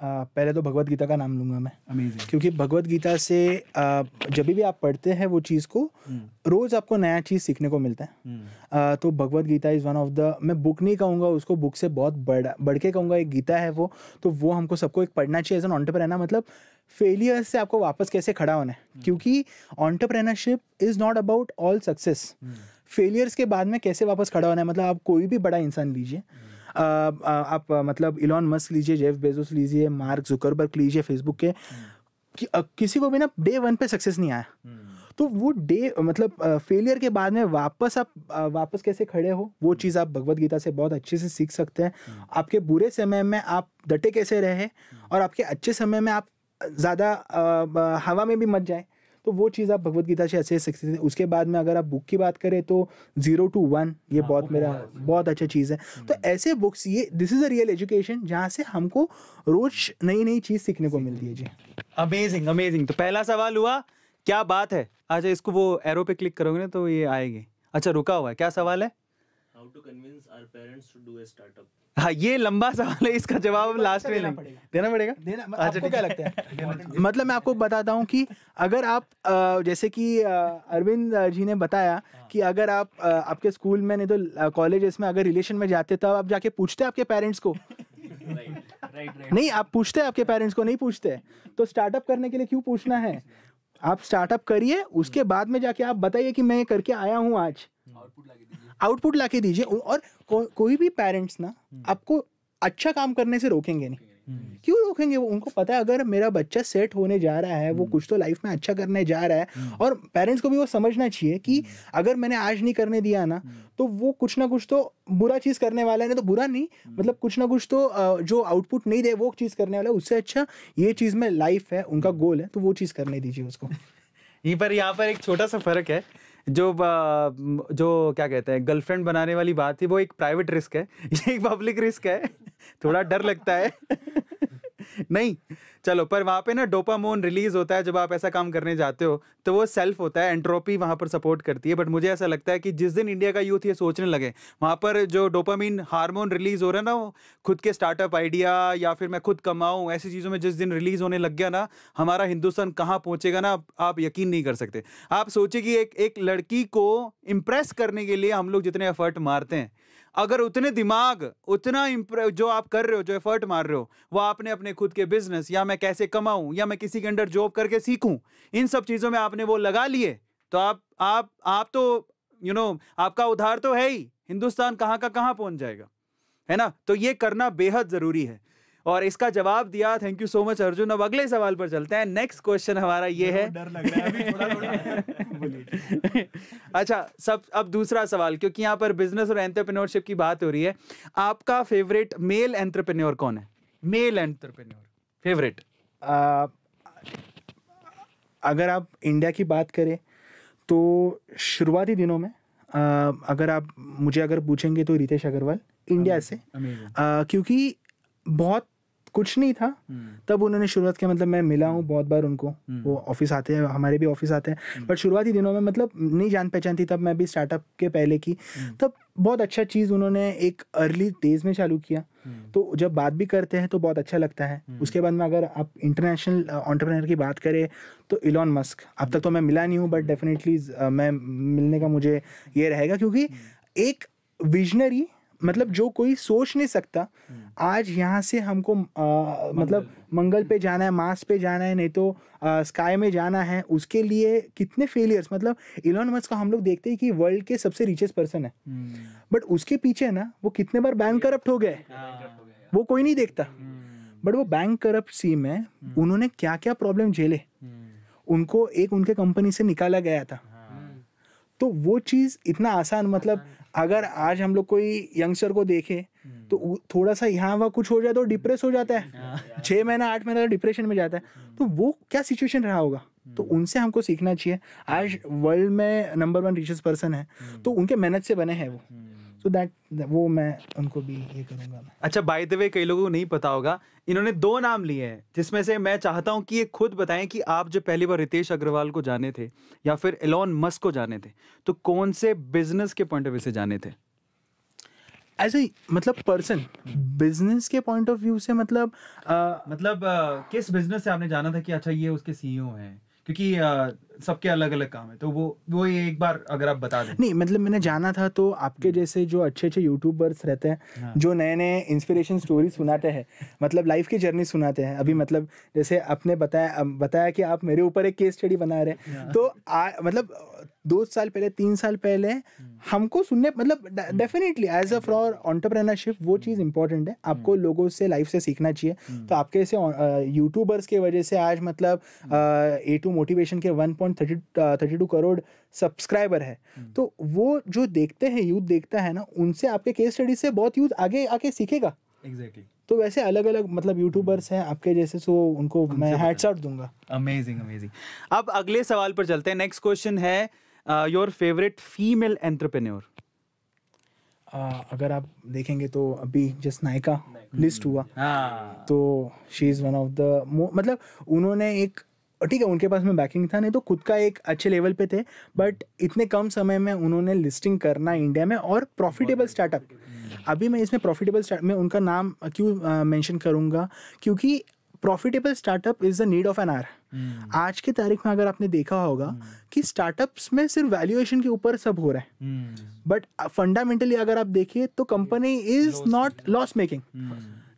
पहले तो भगवत गीता का नाम लूंगा मैं Amazing. क्योंकि भगवत गीता से जब भी आप पढ़ते हैं वो चीज़ को hmm. रोज़ आपको नया चीज़ सीखने को मिलता है hmm. आ, तो Bhagavad Gita is one of the मैं बुक नहीं कहूँगा उसको बुक से बहुत बड़ा बढ़ के कहूँगा एक गीता है वो तो वो हमको सबको एक पढ़ना चाहिए एज एन ऑन्टरप्रेनर मतलब फेलियर से आपको वापस कैसे खड़ा होना है hmm. क्योंकि entrepreneurship is not about all success failures के बाद में कैसे वापस खड़ा होना है मतलब आप कोई भी बड़ा इंसान लीजिए hmm. आप मतलब इलॉन मस्क लीजिए जेफ बेजोस लीजिए मार्क जुकरबर्ग लीजिए फेसबुक के कि, किसी को भी ना डे वन पे सक्सेस नहीं आया हम्म। तो वो डे मतलब फेलियर के बाद में वापस आप वापस कैसे खड़े हो वो हम्म। चीज़ आप भगवत गीता से बहुत अच्छे से सीख सकते हैं हम्म। आपके बुरे समय में आप डटे कैसे रहे और आपके अच्छे समय में आप ज़्यादा हवा में भी मत जाएं तो वो चीज़ आप भगवत गीता से ऐसे सीख सकते हैं उसके बाद में अगर आप बुक की बात करें तो जीरो टू वन ये आ, हाँ, बहुत मेरा बहुत अच्छा चीज़ है तो हम्म। ऐसे बुक्स ये this is a real education जहाँ से हमको रोज नई नई चीज़ सीखने को मिलती है जी अमेजिंग अमेजिंग तो पहला सवाल हुआ क्या बात है अच्छा इसको वो एरो पे क्लिक करोगे ना तो ये आएगी अच्छा रुका हुआ है क्या सवाल है how to convince our parents to do a startup हाँ ये लंबा सवाल है इसका जवाब लास्ट में पड़ेगा देना पड़ेगा देना अच्छा आपको क्या लगता है मतलब मैं आपको बताता हूँ कि अगर आप जैसे कि अरविंद जी ने बताया हाँ। कि अगर आप आपके स्कूल में नहीं तो कॉलेज में अगर रिलेशन में जाते तो आप जाके पूछते आपके पेरेंट्स को नहीं आप पूछते आपके पेरेंट्स को नहीं पूछते तो स्टार्टअप करने के लिए क्यों पूछना है आप स्टार्टअप करिए उसके बाद में जाके आप बताइए कि मैं करके आया हूँ आज हम्म। आउटपुट ला के दीजिए और को, कोई भी पेरेंट्स ना हम्म। आपको अच्छा काम करने से रोकेंगे नहीं हम्म। क्यों रोकेंगे वो उनको पता है अगर मेरा बच्चा सेट होने जा रहा है वो हम्म। कुछ तो लाइफ में अच्छा करने जा रहा है और पेरेंट्स को भी वो समझना चाहिए कि अगर मैंने आज नहीं करने दिया ना तो वो कुछ ना कुछ तो बुरा चीज़ करने वाला है ना तो बुरा नहीं मतलब कुछ ना कुछ तो जो आउटपुट नहीं दे वो चीज़ करने वाला है उससे अच्छा ये चीज़ में लाइफ है उनका गोल है तो वो चीज़ करने दीजिए उसको यहीं पर यहाँ पर एक छोटा सा फर्क है जो जो क्या कहते हैं गर्लफ्रेंड बनाने वाली बात थी वो एक प्राइवेट रिस्क है ये एक पब्लिक रिस्क है थोड़ा डर लगता है नहीं चलो पर वहाँ पे ना डोपामोन रिलीज होता है जब आप ऐसा काम करने जाते हो तो वो सेल्फ होता है एंट्रोपी वहाँ पर सपोर्ट करती है बट मुझे ऐसा लगता है कि जिस दिन इंडिया का यूथ ये सोचने लगे वहाँ पर जो डोपामीन हार्मोन रिलीज हो रहा है ना वो खुद के स्टार्टअप आइडिया या फिर मैं खुद कमाऊँ ऐसी चीज़ों में जिस दिन रिलीज होने लग गया ना हमारा हिंदुस्तान कहाँ पहुँचेगा ना आप यकीन नहीं कर सकते आप सोचिए कि एक एक लड़की को इम्प्रेस करने के लिए हम लोग जितने एफर्ट मारते हैं अगर उतने दिमाग उतना जो आप कर रहे हो जो एफर्ट मार रहे हो वो आपने अपने खुद के बिजनेस या मैं कैसे कमाऊं या मैं किसी के अंडर जॉब करके सीखूं इन सब चीज़ों में आपने वो लगा लिए तो आप आप आप तो यू you नो know, आपका उधार तो है ही हिंदुस्तान कहाँ का कहाँ पहुंच जाएगा है ना तो ये करना बेहद ज़रूरी है और इसका जवाब दिया thank you so much Arjun अब अगले सवाल पर चलते हैं नेक्स्ट क्वेश्चन हमारा ये है डर लग रहा अच्छा सब अब दूसरा सवाल क्योंकि यहाँ पर बिजनेस और एंटरप्रेन्योरशिप की बात हो रही है आपका फेवरेट मेल एंटरप्रेन्योर कौन है मेल एंटरप्रेन्योर फेवरेट अगर आप इंडिया की बात करें तो शुरुआती दिनों में आ, अगर आप मुझे अगर पूछेंगे तो रितेश अग्रवाल इंडिया से आ, क्योंकि बहुत कुछ नहीं था हम्म। तब उन्होंने शुरुआत किया मतलब मैं मिला हूँ हम्म। बहुत बार उनको हम्म। वो ऑफिस आते हैं हमारे भी ऑफिस आते हैं बट शुरुआती दिनों में मतलब नहीं जान पहचान थी तब मैं भी स्टार्टअप के पहले की तब बहुत अच्छा चीज़ उन्होंने एक अर्ली डेज में चालू किया तो जब बात भी करते हैं तो बहुत अच्छा लगता है उसके बाद में अगर आप इंटरनेशनल ऑन्टरप्रेनर uh, की बात करें तो इलॉन मस्क अब तक तो मैं मिला नहीं हूँ बट डेफिनेटली uh, मैं मिलने का मुझे ये रहेगा क्योंकि एक विजनरी मतलब जो कोई सोच नहीं सकता हम्म। आज यहाँ से हमको आ, मंगल। मतलब मंगल पे हम्म। जाना है मार्स पे जाना है नहीं तो स्काई में जाना है उसके लिए कितने फेलियर्स मतलब इलॉन मस्क का हम लोग देखते हैं कि वर्ल्ड के सबसे रिचेस्ट पर्सन है बट हम्म। उसके पीछे ना वो कितने बार बैंक करप्ट हो गए वो कोई नहीं देखता बट वो बैंक करप्ट सी में उन्होंने क्या क्या प्रॉब्लम झेले उनको एक उनके कंपनी से निकाला गया था हाँ। तो वो चीज़ इतना आसान मतलब अगर आज हम लोग कोई यंगस्टर को देखे हम्म। तो थोड़ा सा यहाँ वहाँ कुछ हो जाए तो डिप्रेस हो जाता है हम्म। हाँ। छः महीना आठ महीना डिप्रेशन में जाता है हम्म। तो वो क्या सिचुएशन रहा होगा तो उनसे हमको सीखना चाहिए आज वर्ल्ड में नंबर वन रिचेस्ट पर्सन है तो उनके मेहनत से बने हैं वो सो दैट वो मैं उनको भी ये करूँगा अच्छा बाय द वे कई लोगों को नहीं पता होगा इन्होंने दो नाम लिए हैं जिसमें से मैं चाहता हूं कि ये खुद बताएं कि आप जो पहली बार रितेश अग्रवाल को जाने थे या फिर एलोन मस्क को जाने थे तो कौन से बिजनेस के पॉइंट ऑफ व्यू से जाने थे एज ए मतलब पर्सन बिजनेस के पॉइंट ऑफ व्यू से मतलब आ, uh, मतलब आ, uh, किस बिजनेस से आपने जाना था कि अच्छा ये उसके सीईओ हैं क्योंकि आ, uh, सबके अलग अलग काम है तो वो वो ये एक बार अगर आप बता दें नहीं मतलब मैंने जाना था तो आपके हम्म। जैसे जो अच्छे अच्छे यूट्यूबर्स रहते हैं हाँ। जो नए नए इंस्पिरेशन स्टोरी सुनाते हैं मतलब लाइफ की जर्नी सुनाते हैं अभी हम्म। मतलब जैसे आपने बताया बताया कि आप मेरे ऊपर एक केस स्टडी बना रहे हैं हाँ। तो आ, मतलब दो साल पहले तीन साल पहले हम्म। हमको सुनने मतलब definitely as a for entrepreneurship वो चीज़ इंपॉर्टेंट है आपको लोगों से लाइफ से सीखना चाहिए तो आपके ऐसे यूट्यूबर्स के वजह से आज मतलब ए टू मोटिवेशन के one point thirty thirty two crore subscriber है hmm. तो वो जो देखते हैं यूथ देखता है ना उनसे आपके केस स्टडी से बहुत यूथ आगे आके सीखेगा एग्जैक्टली exactly. तो वैसे अलग अलग मतलब यूट्यूबर्स हैं आपके जैसे सो उनको मैं हैट्स आउट दूंगा अमेजिंग अमेजिंग अब अगले सवाल पर चलते हैं नेक्स्ट क्वेश्चन है योर फेवरेट फीमेल एंटरप्रेन्योर अगर आप देखेंगे तो अभी जस्ट नायका लिस्ट हुआ हाँ। तो she is one of the मतलब उन्होंने एक ठीक है उनके पास में बैकिंग था नहीं तो खुद का एक अच्छे लेवल पे थे बट इतने कम समय में उन्होंने लिस्टिंग करना इंडिया में और प्रॉफिटेबल स्टार्टअप अभी मैं इसमें प्रॉफिटेबल स्टार्ट मैं उनका नाम क्यों मेंशन करूंगा क्योंकि profitable startup is the need of an hour आज के तारीख में अगर आपने देखा होगा hmm. कि स्टार्टअप्स में सिर्फ वैल्यूएशन के ऊपर सब हो रहा है बट hmm. फंडामेंटली अगर आप देखिए तो company is not loss making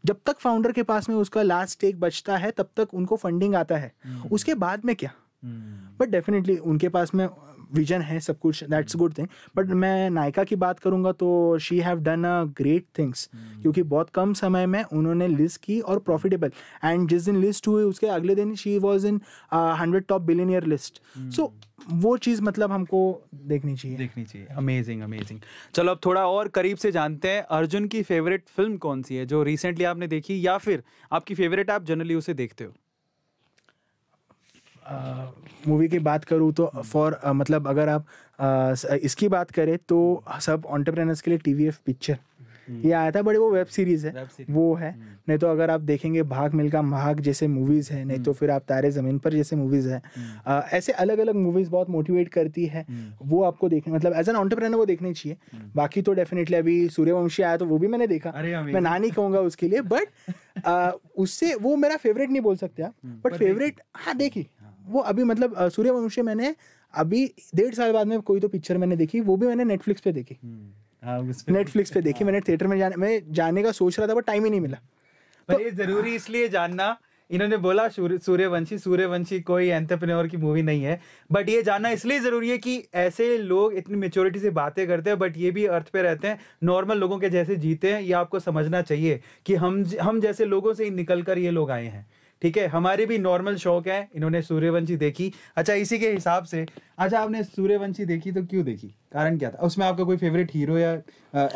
जब तक फाउंडर के पास में उसका लास्ट स्टेक बचता है तब तक उनको फंडिंग आता है हम्म। उसके बाद में क्या बट हम्म। डेफिनेटली उनके पास में विजन है सब कुछ दैट्स गुड थिंग बट मैं नायका की बात करूंगा तो she have done a great things क्योंकि बहुत कम समय में उन्होंने लिस्ट की और प्रॉफिटेबल एंड जिस दिन लिस्ट हुई उसके अगले दिन she was in hundred top billionaire list so वो चीज़ मतलब हमको देखनी चाहिए देखनी चाहिए अमेजिंग अमेजिंग चलो अब थोड़ा और करीब से जानते हैं अर्जुन की फेवरेट फिल्म कौन सी है जो रिसेंटली आपने देखी या फिर आपकी फेवरेट आप जनरली उसे देखते हो मूवी की बात करूँ तो फॉर मतलब अगर आप इसकी बात करें तो सब ऑन्टरप्रेनर्स के लिए टी वी एफ पिक्चर ये आया था बड़े वो वेब सीरीज है सीरीज। वो है हम्म। नहीं तो अगर आप देखेंगे भाग मिलका भाग जैसे मूवीज है नहीं तो हम्म। फिर आप तारे जमीन पर जैसे मूवीज है आ, ऐसे अलग अलग मूवीज बहुत मोटिवेट करती है हम्म। वो आपको देखने मतलब एज एन ऑन्टरप्रेनर वो देखनी चाहिए बाकी तो डेफिनेटली अभी सूर्यवंशी आया तो वो भी मैंने देखा मैं ना नहीं कहूंगा उसके लिए बट उससे वो मेरा फेवरेट नहीं बोल सकते आप बट फेवरेट हाँ देखिए वो अभी मतलब सूर्य मनुष्य मैंने अभी डेढ़ साल बाद में कोई तो पिक्चर मैंने देखी वो भी मैंने नेटफ्लिक्स पे देखी नेटफ्लिक्स हम्म, हाँ, पे देखी मैंने थिएटर में जाने मैं जाने का सोच रहा था बट टाइम ही नहीं मिला पर तो ये जरूरी इसलिए जानना इन्होंने बोला सूर्यवंशी सूर्यवंशी कोई एंटरप्रेन्योर की मूवी नहीं है बट ये जानना इसलिए ज़रूरी है कि ऐसे लोग इतनी मेच्योरिटी से बातें करते हैं बट ये भी अर्थ पे रहते हैं नॉर्मल लोगों के जैसे जीते हैं ये आपको समझना चाहिए कि हम हम जैसे लोगों से ही निकल कर ये लोग आए हैं ठीक है हमारे भी नॉर्मल शौक है इन्होंने सूर्यवंशी देखी अच्छा इसी के हिसाब से अच्छा आपने सूर्यवंशी देखी तो क्यों देखी कारण क्या था उसमें आपका कोई फेवरेट हीरो या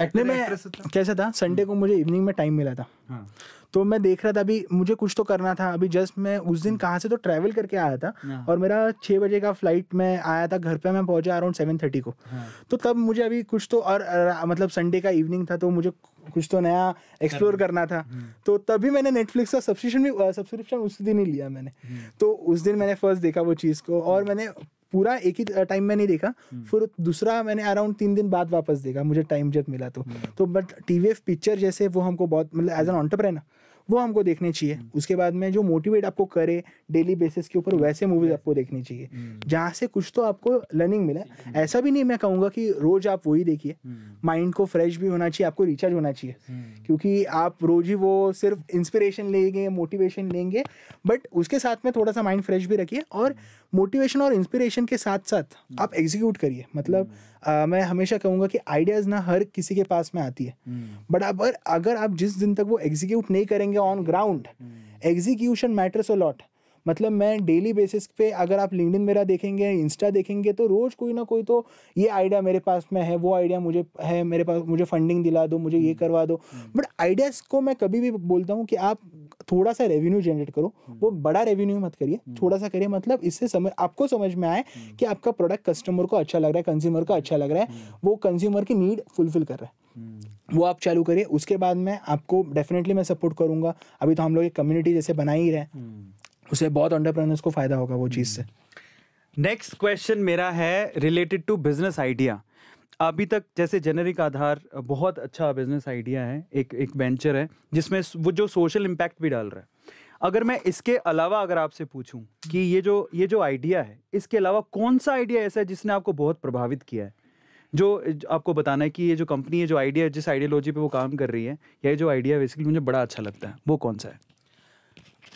एक्टर कैसा था संडे को मुझे इवनिंग में टाइम मिला था हाँ तो मैं देख रहा था अभी मुझे कुछ तो करना था अभी जस्ट मैं उस दिन कहाँ से तो ट्रैवल करके आया था हाँ। और मेरा छः बजे का फ्लाइट मैं आया था घर पे मैं पहुंचा अराउंड सेवन थर्टी को हाँ। तो तब मुझे अभी कुछ तो और मतलब संडे का इवनिंग था तो मुझे कुछ तो नया एक्सप्लोर करना था हाँ। तो तभी मैंने नेटफ्लिक्स का सब्सक्रिप्शन भी सब्सक्रिप्शन उस दिन ही लिया मैंने तो उस दिन मैंने फर्स्ट देखा वो चीज़ को और मैंने पूरा एक ही टाइम में नहीं देखा फिर दूसरा मैंने अराउंड तीन दिन बाद वापस देखा मुझे टाइम जब मिला तो तो but T V F picture जैसे वो हमको बहुत मतलब एज एन ऑन्टरप्रेनर वो हमको देखने चाहिए हम्म। उसके बाद में जो मोटिवेट आपको करे डेली बेसिस के ऊपर वैसे मूवीज आपको देखनी चाहिए हम्म। जहाँ से कुछ तो आपको लर्निंग मिला ऐसा भी नहीं मैं कहूँगा कि रोज आप वही देखिए माइंड हम्म। को फ्रेश भी होना चाहिए आपको रिचार्ज होना चाहिए क्योंकि आप रोज ही वो सिर्फ इंस्पिरेशन लेंगे मोटिवेशन लेंगे बट उसके साथ में थोड़ा सा माइंड फ्रेश भी रखिए और मोटिवेशन और इंस्पिरेशन के साथ साथ आप एग्जीक्यूट करिए मतलब आ, मैं हमेशा कहूँगा कि आइडियाज़ ना हर किसी के पास में आती है हम्म। बट अब अगर आप जिस दिन तक वो एग्जीक्यूट नहीं करेंगे on ground execution matters a lot मतलब मैं डेली बेसिस पे अगर आप लिंकड मेरा देखेंगे इंस्टा देखेंगे तो रोज़ कोई ना कोई तो ये आइडिया मेरे पास में है वो आइडिया मुझे है मेरे पास मुझे फंडिंग दिला दो मुझे ये हम्म। करवा दो बट हम्म। आइडियाज़ को मैं कभी भी बोलता हूँ कि आप थोड़ा सा रेवेन्यू जनरेट करो हम्म। वो बड़ा रेवेन्यू मत करिए थोड़ा सा करिए मतलब इससे समझ आपको समझ में आए कि आपका प्रोडक्ट कस्टमर को अच्छा लग रहा है कंज्यूमर को अच्छा लग रहा है वो कंज्यूमर की नीड फुलफिल कर रहा है वो आप चालू करिए उसके बाद में आपको डेफिनेटली मैं सपोर्ट करूंगा अभी तो हम लोग एक कम्युनिटी जैसे बना ही रहे उसे बहुत ऑन्टरप्रेनर्स को फ़ायदा होगा वो चीज़ से नेक्स्ट क्वेश्चन मेरा है रिलेटेड टू बिजनेस आइडिया अभी तक जैसे जेनरिक आधार बहुत अच्छा बिजनेस आइडिया है एक एक वेंचर है जिसमें वो जो सोशल इम्पैक्ट भी डाल रहा है अगर मैं इसके अलावा अगर आपसे पूछूं कि ये जो ये जो आइडिया है इसके अलावा कौन सा आइडिया ऐसा है जिसने आपको बहुत प्रभावित किया है जो, आपको बताना है कि ये जो कंपनी है जो आइडिया जिस आइडियोलॉजी पे वो काम कर रही है या जो आइडिया बेसिकली मुझे बड़ा अच्छा लगता है वो कौन सा है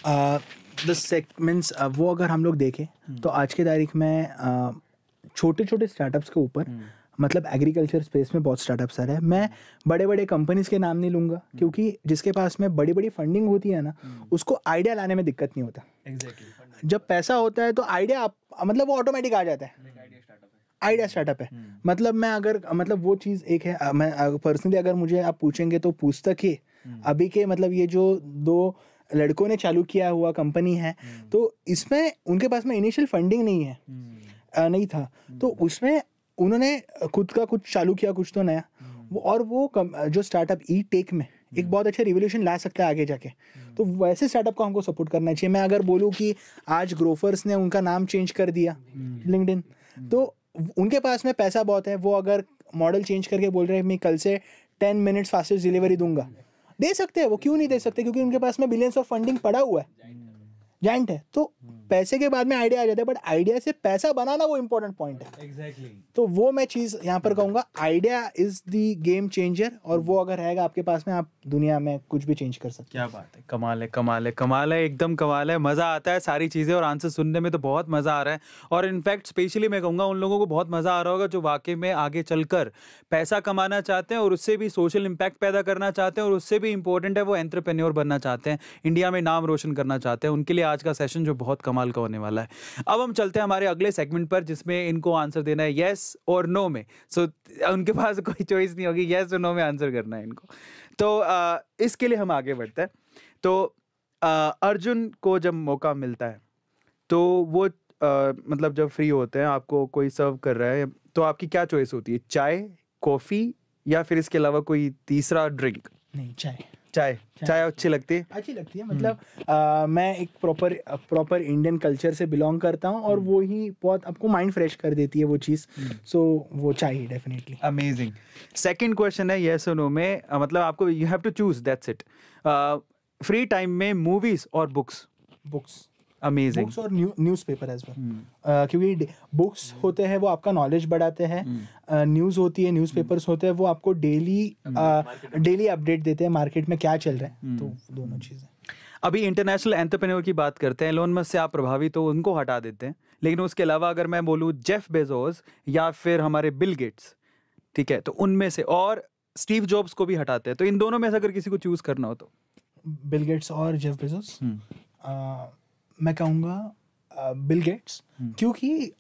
द सेगमेंट्स वो अगर हम लोग देखें हम्म। तो आज की तारीख में छोटे छोटे स्टार्टअप्स के ऊपर हम्म। मतलब एग्रीकल्चर स्पेस में बहुत स्टार्टअप्स आ रहे हैं मैं बड़े बड़े कंपनीज के नाम नहीं लूँगा हम्म। क्योंकि जिसके पास में बड़ी बड़ी फंडिंग होती है ना उसको आइडिया लाने में दिक्कत नहीं होता exactly. जब पैसा होता है तो आइडिया आप मतलब वो ऑटोमेटिक आ जाता है आइडिया स्टार्टअप है मतलब मैं अगर मतलब वो चीज़ एक है मैं पर्सनली अगर मुझे आप पूछेंगे तो पुस्तक ही अभी के मतलब ये जो दो लड़कों ने चालू किया हुआ कंपनी है हम्म। तो इसमें उनके पास में इनिशियल फंडिंग नहीं है हम्म। नहीं था हम्म। तो उसमें उन्होंने खुद का कुछ चालू किया कुछ तो नया वो और वो कम, जो स्टार्टअप ई टेक में एक बहुत अच्छा रिवोल्यूशन ला सकता है आगे जाके तो वैसे स्टार्टअप को हमको सपोर्ट करना चाहिए मैं अगर बोलूँ कि आज ग्रोफर्स ने उनका नाम चेंज कर दिया लिंकडिन तो उनके पास में पैसा बहुत है वो अगर मॉडल चेंज करके बोल रहे हैं मैं कल से टेन मिनट्स फास्टेस्ट डिलीवरी दूंगा दे सकते हैं वो क्यों नहीं दे सकते क्योंकि उनके पास में बिलियंस ऑफ फंडिंग पड़ा हुआ है जॉइंट है तो हम्म। पैसे के बाद में आइडिया आ जाता है बट आइडिया से पैसा बनाना वो इंपॉर्टेंट पॉइंट है एग्जैक्टली exactly. तो वो मैं चीज़ यहाँ पर कहूंगा idea is the game changer और वो अगर रहेगा आपके पास में आप दुनिया में कुछ भी चेंज कर सकते क्या बात है कमाल है कमाल है कमाल है एकदम कमाल है मज़ा आता है सारी चीज़ें और आंसर सुनने में तो बहुत मज़ा आ रहा है और इनफैक्ट स्पेशली मैं कहूँगा उन लोगों को बहुत मज़ा आ रहा होगा जो वाकई में आगे चल पैसा कमाना चाहते हैं और उससे भी सोशल इम्पैक्ट पैदा करना चाहते हैं और उससे भी इंपॉर्टेंट है वो एंट्रप्रेन्योर बनना चाहते हैं इंडिया में नाम रोशन करना चाहते हैं उनके लिए आज का सेशन जो बहुत कमाल का होने वाला है अब हम चलते हैं हमारे अगले सेगमेंट पर जिसमें इनको आंसर देना है येस और नो में सो so, उनके पास कोई चॉइस नहीं होगी येस और नो में आंसर करना है इनको तो आ, इसके लिए हम आगे बढ़ते हैं तो आ, अर्जुन को जब मौका मिलता है तो वो आ, मतलब जब फ्री होते हैं आपको कोई सर्व कर रहा है तो आपकी क्या चॉइस होती है चाय कॉफ़ी या फिर इसके अलावा कोई तीसरा ड्रिंक नहीं चाय चाय चाय अच्छी लगती है अच्छी लगती है मतलब आ, मैं एक प्रॉपर प्रॉपर इंडियन कल्चर से बिलोंग करता हूँ और हम्म। वो ही बहुत आपको माइंड फ्रेश कर देती है वो चीज़ सो हम्म। so, वो चाहिए डेफिनेटली अमेजिंग सेकेंड क्वेश्चन है येस नो में मतलब आपको you have to choose that's it free time में मूवीज और बुक्स बुक्स अमेजिंग बुक्स और न्यूज पेपर एज वेल क्योंकि बुक्स hmm. होते हैं वो आपका नॉलेज बढ़ाते हैं न्यूज hmm. uh, होती है न्यूज पेपर hmm. होते हैं वो आपको डेली डेली अपडेट देते हैं मार्केट में क्या चल रहा है तो दोनों चीज़ें अभी इंटरनेशनल एंटरप्रेन्योर की बात करते हैं लोन मस्क से आप प्रभावित हो उनको हटा देते हैं लेकिन उसके अलावा अगर मैं बोलूँ जेफ बेजोस या फिर हमारे बिल गेट्स ठीक है तो उनमें से और स्टीव जॉब्स को भी हटाते हैं तो इन दोनों में से अगर किसी को चूज करना हो तो बिल गेट्स और जेफ बेजोस मैं कहूँगा बिल गेट्स हम्म। क्योंकि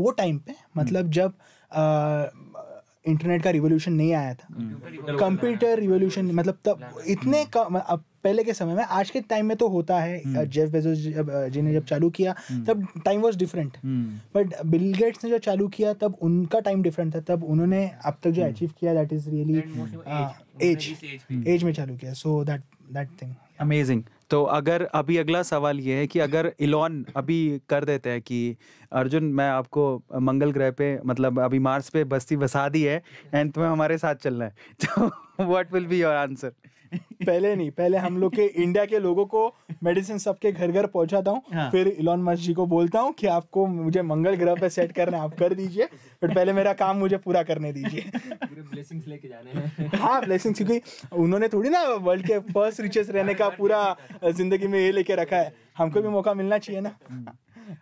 वो टाइम पे मतलब हम्म। जब इंटरनेट का रिवोल्यूशन नहीं आया था कंप्यूटर हम्म। रिवोल्यूशन मतलब तब इतने कम अब पहले के समय में आज के टाइम में तो होता है जेफ बेजोस जब जिन्हें जब चालू किया तब time was different but Bill Gates ने जो चालू किया तब उनका टाइम डिफरेंट था तब उन्होंने अब तक जो अचीव किया that is really age age में चालू किया so that that thing amazing तो अगर अभी अगला सवाल ये है कि अगर इलॉन अभी कर देते हैं कि अर्जुन मैं आपको मंगल ग्रह पे मतलब अभी मार्स पे बस्ती बसा दी है एंड हम्म। तुम्हें हमारे साथ चलना है तो what will be your answer पहले नहीं पहले हम लोग के इंडिया के लोगों को मेडिसिन सबके घर घर पहुंचाता हूँ हाँ. फिर इलॉन मस्क जी को बोलता हूँ कि आपको मुझे मंगल ग्रह पे सेट करना है आप कर दीजिए बट पहले मेरा काम मुझे पूरा करने दीजिए हाँ ब्लेसिंग क्योंकि उन्होंने थोड़ी ना वर्ल्ड के फर्स्ट रिचेस रहने का पूरा जिंदगी में ये लेके रखा है हमको भी मौका मिलना चाहिए ना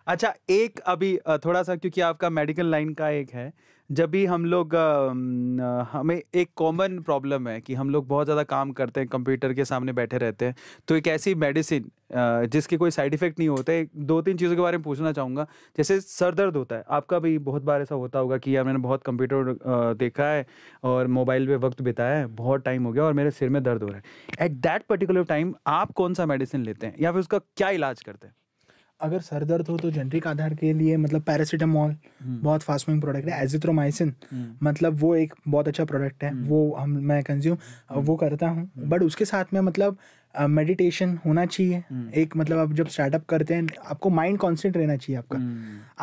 अच्छा एक अभी थोड़ा सा क्योंकि आपका मेडिकल लाइन का एक है जब भी हम लोग हमें एक कॉमन प्रॉब्लम है कि हम लोग बहुत ज़्यादा काम करते हैं कंप्यूटर के सामने बैठे रहते हैं तो एक ऐसी मेडिसिन जिसके कोई साइड इफेक्ट नहीं होते दो तीन चीज़ों के बारे में पूछना चाहूँगा जैसे सर दर्द होता है आपका भी बहुत बार ऐसा होता होगा कि यार मैंने बहुत कंप्यूटर देखा है और मोबाइल पे वक्त बिताया है बहुत टाइम हो गया और मेरे सिर में दर्द हो रहा है एट दैट पर्टिकुलर टाइम आप कौन सा मेडिसिन लेते हैं या फिर उसका क्या इलाज करते हैं अगर सर दर्द हो तो जेनरिक आधार के लिए मतलब पैरासिटामोल हम्म। बहुत फास्ट मूविंग प्रोडक्ट है एजिथ्रोमाइसिन हम्म। मतलब वो एक बहुत अच्छा प्रोडक्ट है हम्म। वो हम मैं कंज्यूम वो करता हूँ बट उसके साथ में मतलब मेडिटेशन uh, होना चाहिए एक मतलब आप जब स्टार्टअप करते हैं आपको माइंड कॉन्सेंट रहना चाहिए आपका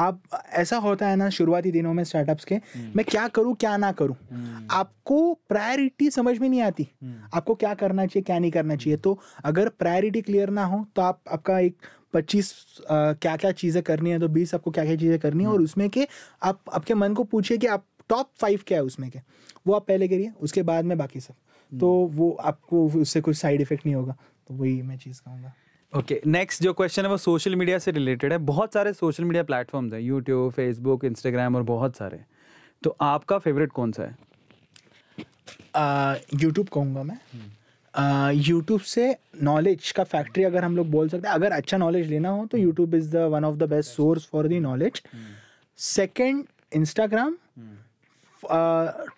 आप ऐसा होता है ना शुरुआती दिनों में स्टार्टअप्स के मैं क्या करूँ क्या ना करूँ आपको प्रायोरिटी समझ में नहीं आती आपको क्या करना चाहिए क्या नहीं करना चाहिए तो अगर प्रायोरिटी क्लियर ना हो तो आप आपका एक पच्चीस क्या क्या चीज़ें करनी है तो बीस आपको क्या क्या चीज़ें करनी है और हम्म। उसमें के आप आपके मन को पूछिए कि आप टॉप फाइव क्या है उसमें के वो आप पहले करिए उसके बाद में बाकी सब हम्म। तो वो आपको उससे कुछ साइड इफेक्ट नहीं होगा तो वही मैं चीज़ कहूँगा ओके नेक्स्ट जो क्वेश्चन है वो सोशल मीडिया से रिलेटेड है बहुत सारे सोशल मीडिया प्लेटफॉर्म्स हैं यूट्यूब फेसबुक इंस्टाग्राम और बहुत सारे तो आपका फेवरेट कौन सा है यूट्यूब कहूँगा मैं हम्म। यूट्यूब से नॉलेज का फैक्ट्री अगर हम लोग बोल सकते हैं अगर अच्छा नॉलेज लेना हो तो YouTube is the one of the best source for the knowledge second Instagram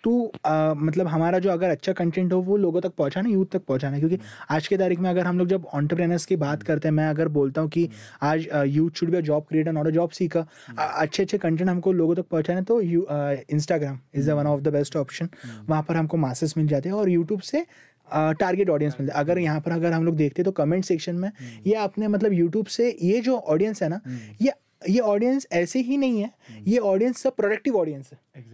too मतलब हमारा जो अगर अच्छा कंटेंट हो वो लोगों तक पहुंचाना यूथ तक पहुंचाना क्योंकि hmm. आज की तारीख में अगर हम लोग जब ऑन्टरप्रेनर्स की बात hmm. करते हैं मैं अगर बोलता हूँ कि hmm. आज youth should be a job creator not a job seeker अच्छे अच्छे कंटेंट हमको लोगों तक पहुँचाना तो Instagram is the one of the best option वहाँ पर हमको मासेस मिल जाते हैं और यूट्यूब से टारगेट ऑडियंस मिलता है अगर यहाँ पर अगर हम लोग देखते तो कमेंट सेक्शन में हम्म। ये आपने मतलब यूट्यूब से ये जो ऑडियंस है ना हम्म। ये ये ऑडियंस ऐसे ही नहीं है हम्म। ये ऑडियंस सब प्रोडक्टिव ऑडियंस है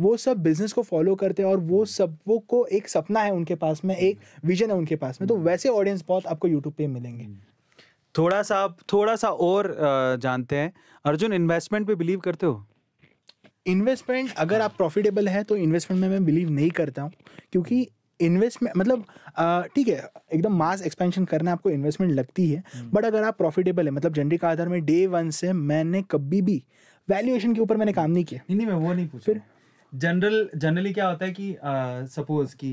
वो सब बिजनेस को फॉलो करते हैं और वो सब वो को एक सपना है उनके पास में एक विजन है उनके पास में तो वैसे ऑडियंस बहुत आपको यूट्यूब पे मिलेंगे थोड़ा सा आप थोड़ा सा और जानते हैं अर्जुन इन्वेस्टमेंट पे बिलीव करते हो इन्वेस्टमेंट अगर आप प्रॉफिटेबल हाँ। है तो इन्वेस्टमेंट में मैं बिलीव नहीं करता हूँ क्योंकि इन्वेस्टमेंट मतलब ठीक है एकदम मास एक्सपेंशन करने आपको इन्वेस्टमेंट लगती है बट हम्म। अगर आप प्रॉफिटेबल है मतलब जनरिक आधार में डे वन से मैंने कभी भी वैल्यूएशन के ऊपर मैंने काम नहीं किया नहीं नहीं मैं वो नहीं पूछ फिर जनरल जनरली क्या होता है कि सपोज कि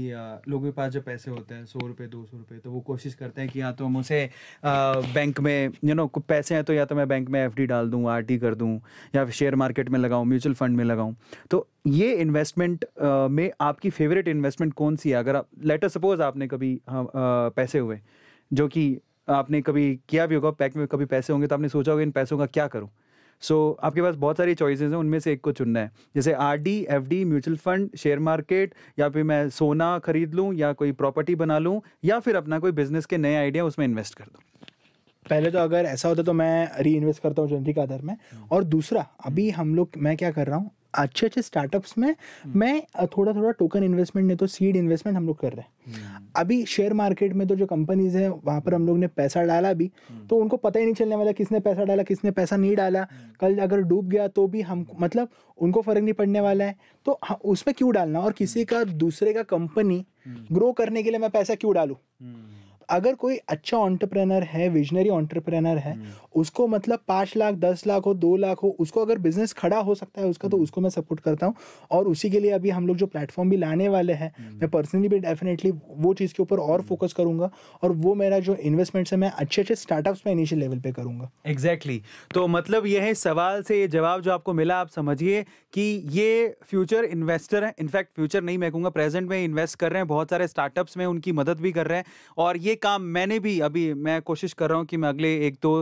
लोगों के पास जो पैसे होते हैं सौ रुपये दो सौ रुपये तो वो कोशिश करते हैं कि या तो हम उसे बैंक में यू नो पैसे हैं तो या तो मैं बैंक में एफ डाल दूँ आर कर दूँ या शेयर मार्केट में लगाऊँ म्यूचुअल फंड में लगाऊँ तो ये इन्वेस्टमेंट में आपकी फेवरेट इन्वेस्टमेंट कौन सी है अगर आप लेटर सपोज आपने कभी uh, पैसे हुए जो कि आपने कभी किया भी होगा पैक में कभी पैसे होंगे तो आपने सोचा होगा इन पैसों का क्या करूँ सो so, आपके पास बहुत सारी चॉइसेस हैं उनमें से एक को चुनना है जैसे R D F D mutual fund share market या फिर मैं सोना खरीद लूँ या कोई प्रॉपर्टी बना लूँ या फिर अपना कोई बिजनेस के नए आइडिया उसमें इन्वेस्ट कर दूँ पहले तो अगर ऐसा होता तो मैं री इन्वेस्ट करता हूँ के आधार में और दूसरा अभी हम लोग मैं क्या कर रहा हूँ अच्छे अच्छे स्टार्टअप्स में मैं थोड़ा थोड़ा टोकन इन्वेस्टमेंट नहीं तो सीड इन्वेस्टमेंट हम लोग कर रहे हैं हम्म। अभी शेयर मार्केट में तो जो कंपनीज हैं वहाँ पर हम लोग ने पैसा डाला भी हम्म। तो उनको पता ही नहीं चलने वाला किसने पैसा डाला किसने पैसा नहीं डाला हम्म। कल अगर डूब गया तो भी हम मतलब उनको फ़र्क नहीं पड़ने वाला है तो हाँ, उसमें क्यों डालना और किसी का दूसरे का कंपनी ग्रो करने के लिए मैं पैसा क्यों डालूँ अगर कोई अच्छा ऑन्टरप्रेनर है विजनरी ऑन्टरप्रेनर है हम्म। उसको मतलब पाँच लाख दस लाख हो दो लाख हो उसको अगर बिजनेस खड़ा हो सकता है उसका तो हम्म। उसको मैं सपोर्ट करता हूँ और उसी के लिए अभी हम लोग जो प्लेटफॉर्म भी लाने वाले हैं हम्म। मैं पर्सनली भी डेफिनेटली वो चीज़ के ऊपर और फोकस करूँगा और वो मेरा जो इन्वेस्टमेंट्स है मैं अच्छे अच्छे स्टार्टअप्स में इनिशियल लेवल पे करूँगा एग्जैक्टली exactly. तो मतलब यह है सवाल से ये जवाब जो आपको मिला आप समझिए कि ये फ्यूचर इन्वेस्टर है इनफैक्ट फ्यूचर नहीं मैं कहूँगा प्रेजेंट में इन्वेस्ट कर रहे हैं बहुत सारे स्टार्टअप्स में उनकी मदद भी कर रहे हैं और ये काम मैंने भी अभी मैं कोशिश कर रहा हूँ कि मैं अगले एक दो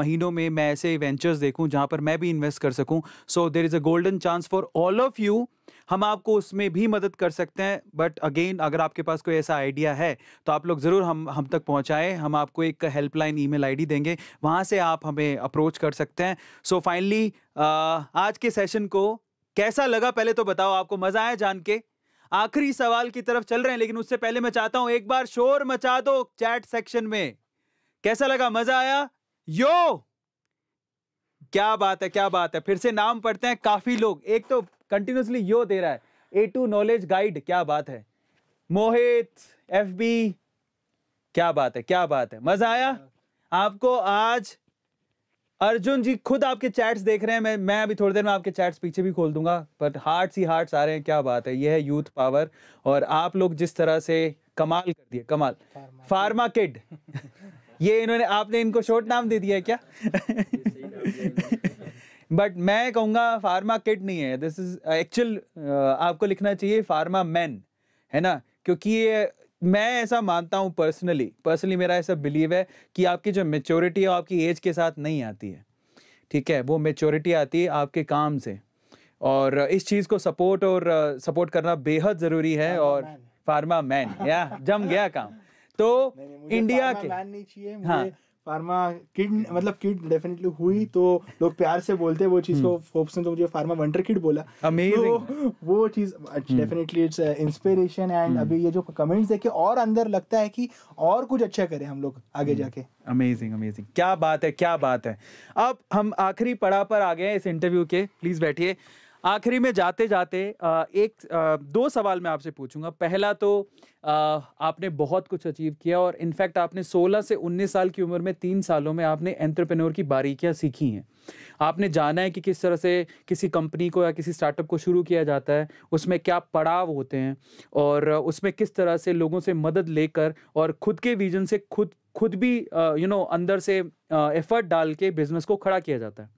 महीनों में मैं ऐसे वेंचर्स देखूँ जहाँ पर मैं भी इन्वेस्ट कर सकूँ so there is a golden chance for all of you हम आपको उसमें भी मदद कर सकते हैं बट अगेन अगर आपके पास कोई ऐसा आइडिया है तो आप लोग ज़रूर हम हम तक पहुंचाएं हम आपको एक हेल्पलाइन ई आईडी देंगे वहाँ से आप हमें अप्रोच कर सकते हैं सो so फाइनली आज के सेशन को कैसा लगा पहले तो बताओ आपको मज़ा आया जान के आखिरी सवाल की तरफ चल रहे हैं लेकिन उससे पहले मैं चाहता हूं एक बार शोर मचा दो चैट सेक्शन में कैसा लगा मजा आया यो क्या बात है क्या बात है फिर से नाम पढ़ते हैं काफी लोग एक तो कंटिन्यूसली यो दे रहा है ए टू नॉलेज गाइड क्या बात है मोहित एफ बी क्या बात है क्या बात है मजा आया आपको आज अर्जुन जी खुद आपके चैट्स देख रहे हैं मैं मैं अभी थोड़ी देर में आपके चैट्स पीछे भी खोल दूंगा बट हार्ट्स ही हार्ट्स आ रहे हैं क्या बात है यह है यूथ पावर और आप लोग जिस तरह से कमाल कर दिए कमाल फार्मा किड ये इन्होंने आपने इनको शॉर्ट नाम दे दिया है क्या बट मैं कहूँगा फार्मा किड नहीं है दिस इज एक्चुअल आपको लिखना चाहिए फार्मा मैन है ना क्योंकि ये मैं ऐसा मानता हूँ पर्सनली पर्सनली मेरा ऐसा बिलीव है कि आपकी जो मेच्योरिटी है आपकी एज के साथ नहीं आती है ठीक है वो मेच्योरिटी आती है आपके काम से और इस चीज़ को सपोर्ट और सपोर्ट करना बेहद ज़रूरी है और फार्मा मैन या जम गया काम तो इंडिया के हाँ फार्मा किड मतलब किड डेफिनेटली हुई हम्म। तो लोग प्यार से बोलते हैं वो चीज को फोक्स हम्म। ने तो मुझे फार्मा वंडर किड बोला तो वो चीज डेफिनेटली इट्स इंस्पिरेशन एंड अभी ये जो कमेंट्स देखे और अंदर लगता है कि और कुछ अच्छा करें हम लोग आगे हम्म। जाके अमेजिंग अमेजिंग क्या बात है क्या बात है अब हम आखिरी पड़ा पर आ गए इस इंटरव्यू के प्लीज बैठिए आखिरी में जाते जाते एक दो सवाल मैं आपसे पूछूंगा पहला तो आपने बहुत कुछ अचीव किया और इनफैक्ट आपने 16 से 19 साल की उम्र में तीन सालों में आपने एंट्रप्रेन्योर की बारीकियां सीखी हैं आपने जाना है कि किस तरह से किसी कंपनी को या किसी स्टार्टअप को शुरू किया जाता है उसमें क्या पड़ाव होते हैं और उसमें किस तरह से लोगों से मदद लेकर और खुद के विजन से खुद खुद भी यू नो अंदर से एफर्ट डाल के बिजनेस को खड़ा किया जाता है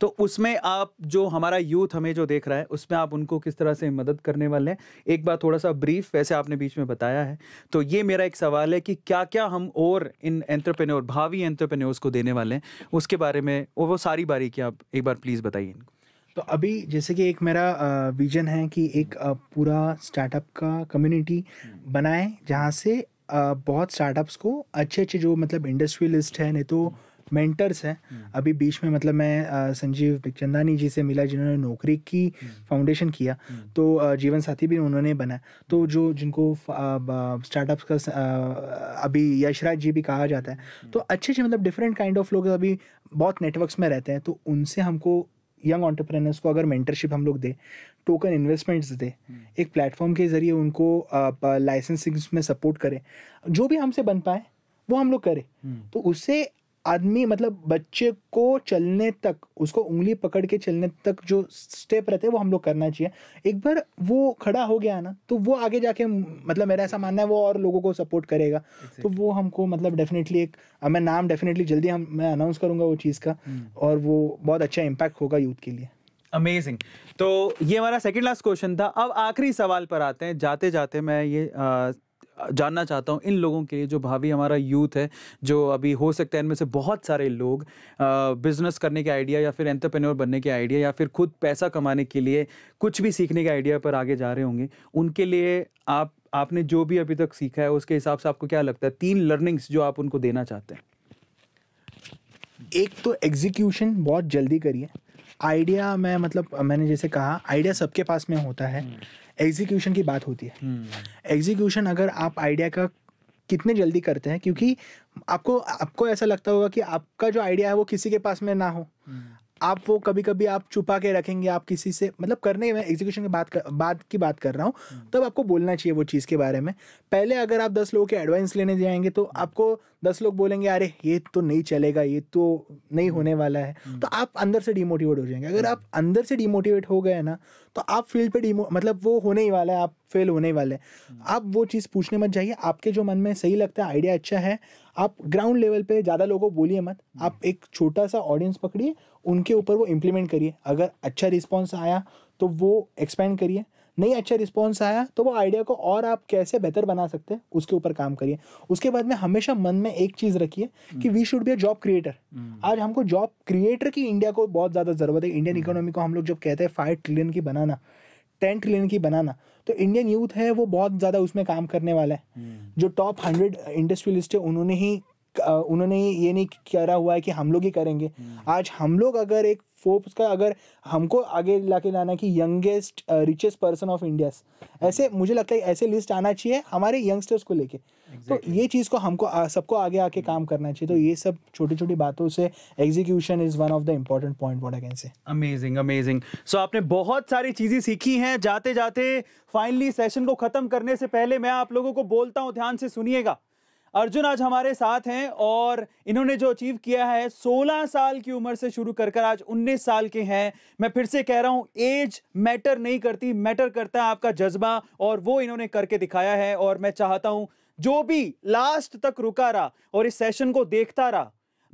तो उसमें आप जो हमारा यूथ हमें जो देख रहा है उसमें आप उनको किस तरह से मदद करने वाले हैं एक बार थोड़ा सा ब्रीफ वैसे आपने बीच में बताया है तो ये मेरा एक सवाल है कि क्या क्या हम और इन एंट्रप्रेन्योर भावी एंट्रप्रेन्योर्स को देने वाले हैं उसके बारे में वो सारी बारी की आप एक बार प्लीज़ बताइए इनको तो अभी जैसे कि एक मेरा विजन है कि एक पूरा स्टार्टअप का कम्युनिटी बनाए जहाँ से बहुत स्टार्टअप्स को अच्छे अच्छे जो मतलब इंडस्ट्रियलिस्ट हैं नहीं तो मेंटर्स हैं हम्म। अभी बीच में मतलब मैं संजीव बिकचंदानी जी से मिला जिन्होंने नौकरी की फाउंडेशन हम्म। किया हम्म। तो जीवन साथी भी उन्होंने बनाया तो जो जिनको स्टार्टअप्स का अभी यशराज जी भी कहा जाता है तो अच्छे अच्छे मतलब डिफरेंट काइंड ऑफ लोग अभी बहुत नेटवर्क्स में रहते हैं तो उनसे हमको यंग ऑन्टरप्रेनर्स को अगर मेंटरशिप हम लोग दें टोकन इन्वेस्टमेंट्स दें एक प्लेटफॉर्म के ज़रिए उनको लाइसेंसिंग में सपोर्ट करें जो भी हमसे बन पाए वो हम लोग करें तो उससे आदमी मतलब बच्चे को चलने तक उसको उंगली पकड़ के चलने तक जो स्टेप रहते हैं वो हम लोग करना चाहिए एक बार वो खड़ा हो गया ना तो वो आगे जाके मतलब मेरा ऐसा मानना है वो और लोगों को सपोर्ट करेगा तो वो हमको मतलब डेफिनेटली एक मैं नाम डेफिनेटली जल्दी हम मैं अनाउंस करूँगा वो चीज़ का हम्म। और वो बहुत अच्छा इम्पैक्ट होगा यूथ के लिए अमेजिंग तो ये हमारा सेकेंड लास्ट क्वेश्चन था अब आखिरी सवाल पर आते हैं जाते जाते मैं ये जानना चाहता हूँ इन लोगों के लिए जो भावी हमारा यूथ है जो अभी हो सकता है इनमें से बहुत सारे लोग बिज़नेस करने के आइडिया या फिर एंटरप्रेन्योर बनने के आइडिया या फिर खुद पैसा कमाने के लिए कुछ भी सीखने के आइडिया पर आगे जा रहे होंगे उनके लिए आप आपने जो भी अभी तक सीखा है उसके हिसाब से आपको क्या लगता है तीन लर्निंग्स जो आप उनको देना चाहते हैं एक तो एग्जीक्यूशन बहुत जल्दी करिए आइडिया मैं मतलब मैंने जैसे कहा आइडिया सबके पास में होता है हम्म। एग्जीक्यूशन की बात होती है एग्जीक्यूशन हम्म। अगर आप आइडिया का कितने जल्दी करते हैं क्योंकि आपको आपको ऐसा लगता होगा कि आपका जो आइडिया है वो किसी के पास में ना हो हम्म। आप वो कभी कभी आप छुपा के रखेंगे आप किसी से मतलब करने में एग्जीक्यूशन की बात कर, बात की बात कर रहा हूँ हम्म। तब आपको बोलना चाहिए वो चीज़ के बारे में पहले अगर आप दस लोगों के एडवाइस लेने जाएंगे तो आपको दस लोग बोलेंगे अरे ये तो नहीं चलेगा ये तो नहीं हम्म। होने वाला है तो हम्म। आप अंदर से डिमोटिवेट हो जाएंगे अगर हम्म। आप अंदर से डिमोटिवेट हो गए ना तो आप फील्ड पे डिमो मतलब वो होने ही वाला है आप फेल होने ही वाले हैं आप वो चीज़ पूछने मत जाइए आपके जो मन में सही लगता है आइडिया अच्छा है आप ग्राउंड लेवल पे ज़्यादा लोगों को बोलिए मत आप एक छोटा सा ऑडियंस पकड़िए उनके ऊपर वो इम्प्लीमेंट करिए अगर अच्छा रिस्पॉन्स आया तो वो एक्सपेंड करिए नहीं अच्छा रिस्पॉन्स आया तो वो आइडिया को और आप कैसे बेहतर बना सकते हैं उसके ऊपर काम करिए उसके बाद में हमेशा मन में एक चीज़ रखिए हम्म। कि we should be a job creator आज हमको जॉब क्रिएटर की इंडिया को बहुत ज़्यादा ज़रूरत है इंडियन इकोनॉमी हम्म। को हम लोग जब कहते हैं फाइव ट्रिलियन की बनाना टेन ट्रिलियन की बनाना तो इंडियन यूथ है वो बहुत ज़्यादा उसमें काम करने वाला है हम्म। जो टॉप हंड्रेड इंडस्ट्रियलिस्ट है उन्होंने ही उन्होंने ये नहीं करा हुआ है कि हम लोग ही करेंगे हम्म। आज हम लोग अगर एक फोर्ब्स का अगर हमको आगे लाके लाना कि youngest richest person of India ऐसे मुझे लगता है ऐसे लिस्ट आना चाहिए हमारे यंगस्टर्स को लेके तो exactly. तो ये चीज़ को हमको सबको आगे आके हम्म। काम करना चाहिए तो ये सब छोटी छोटी बातों से execution is one of the important point what amazing amazing so आपने बहुत सारी चीज़ें सीखी हैं जाते जाते फाइनली सेशन को ख़त्म करने से पहले मैं आप लोगों को बोलता हूँ ध्यान से सुनिएगा अर्जुन आज हमारे साथ हैं और इन्होंने जो अचीव किया है 16 साल की उम्र से शुरू कर कर आज 19 साल के हैं मैं फिर से कह रहा हूं एज मैटर नहीं करती मैटर करता है आपका जज्बा और वो इन्होंने करके दिखाया है और मैं चाहता हूं जो भी लास्ट तक रुका रहा और इस सेशन को देखता रहा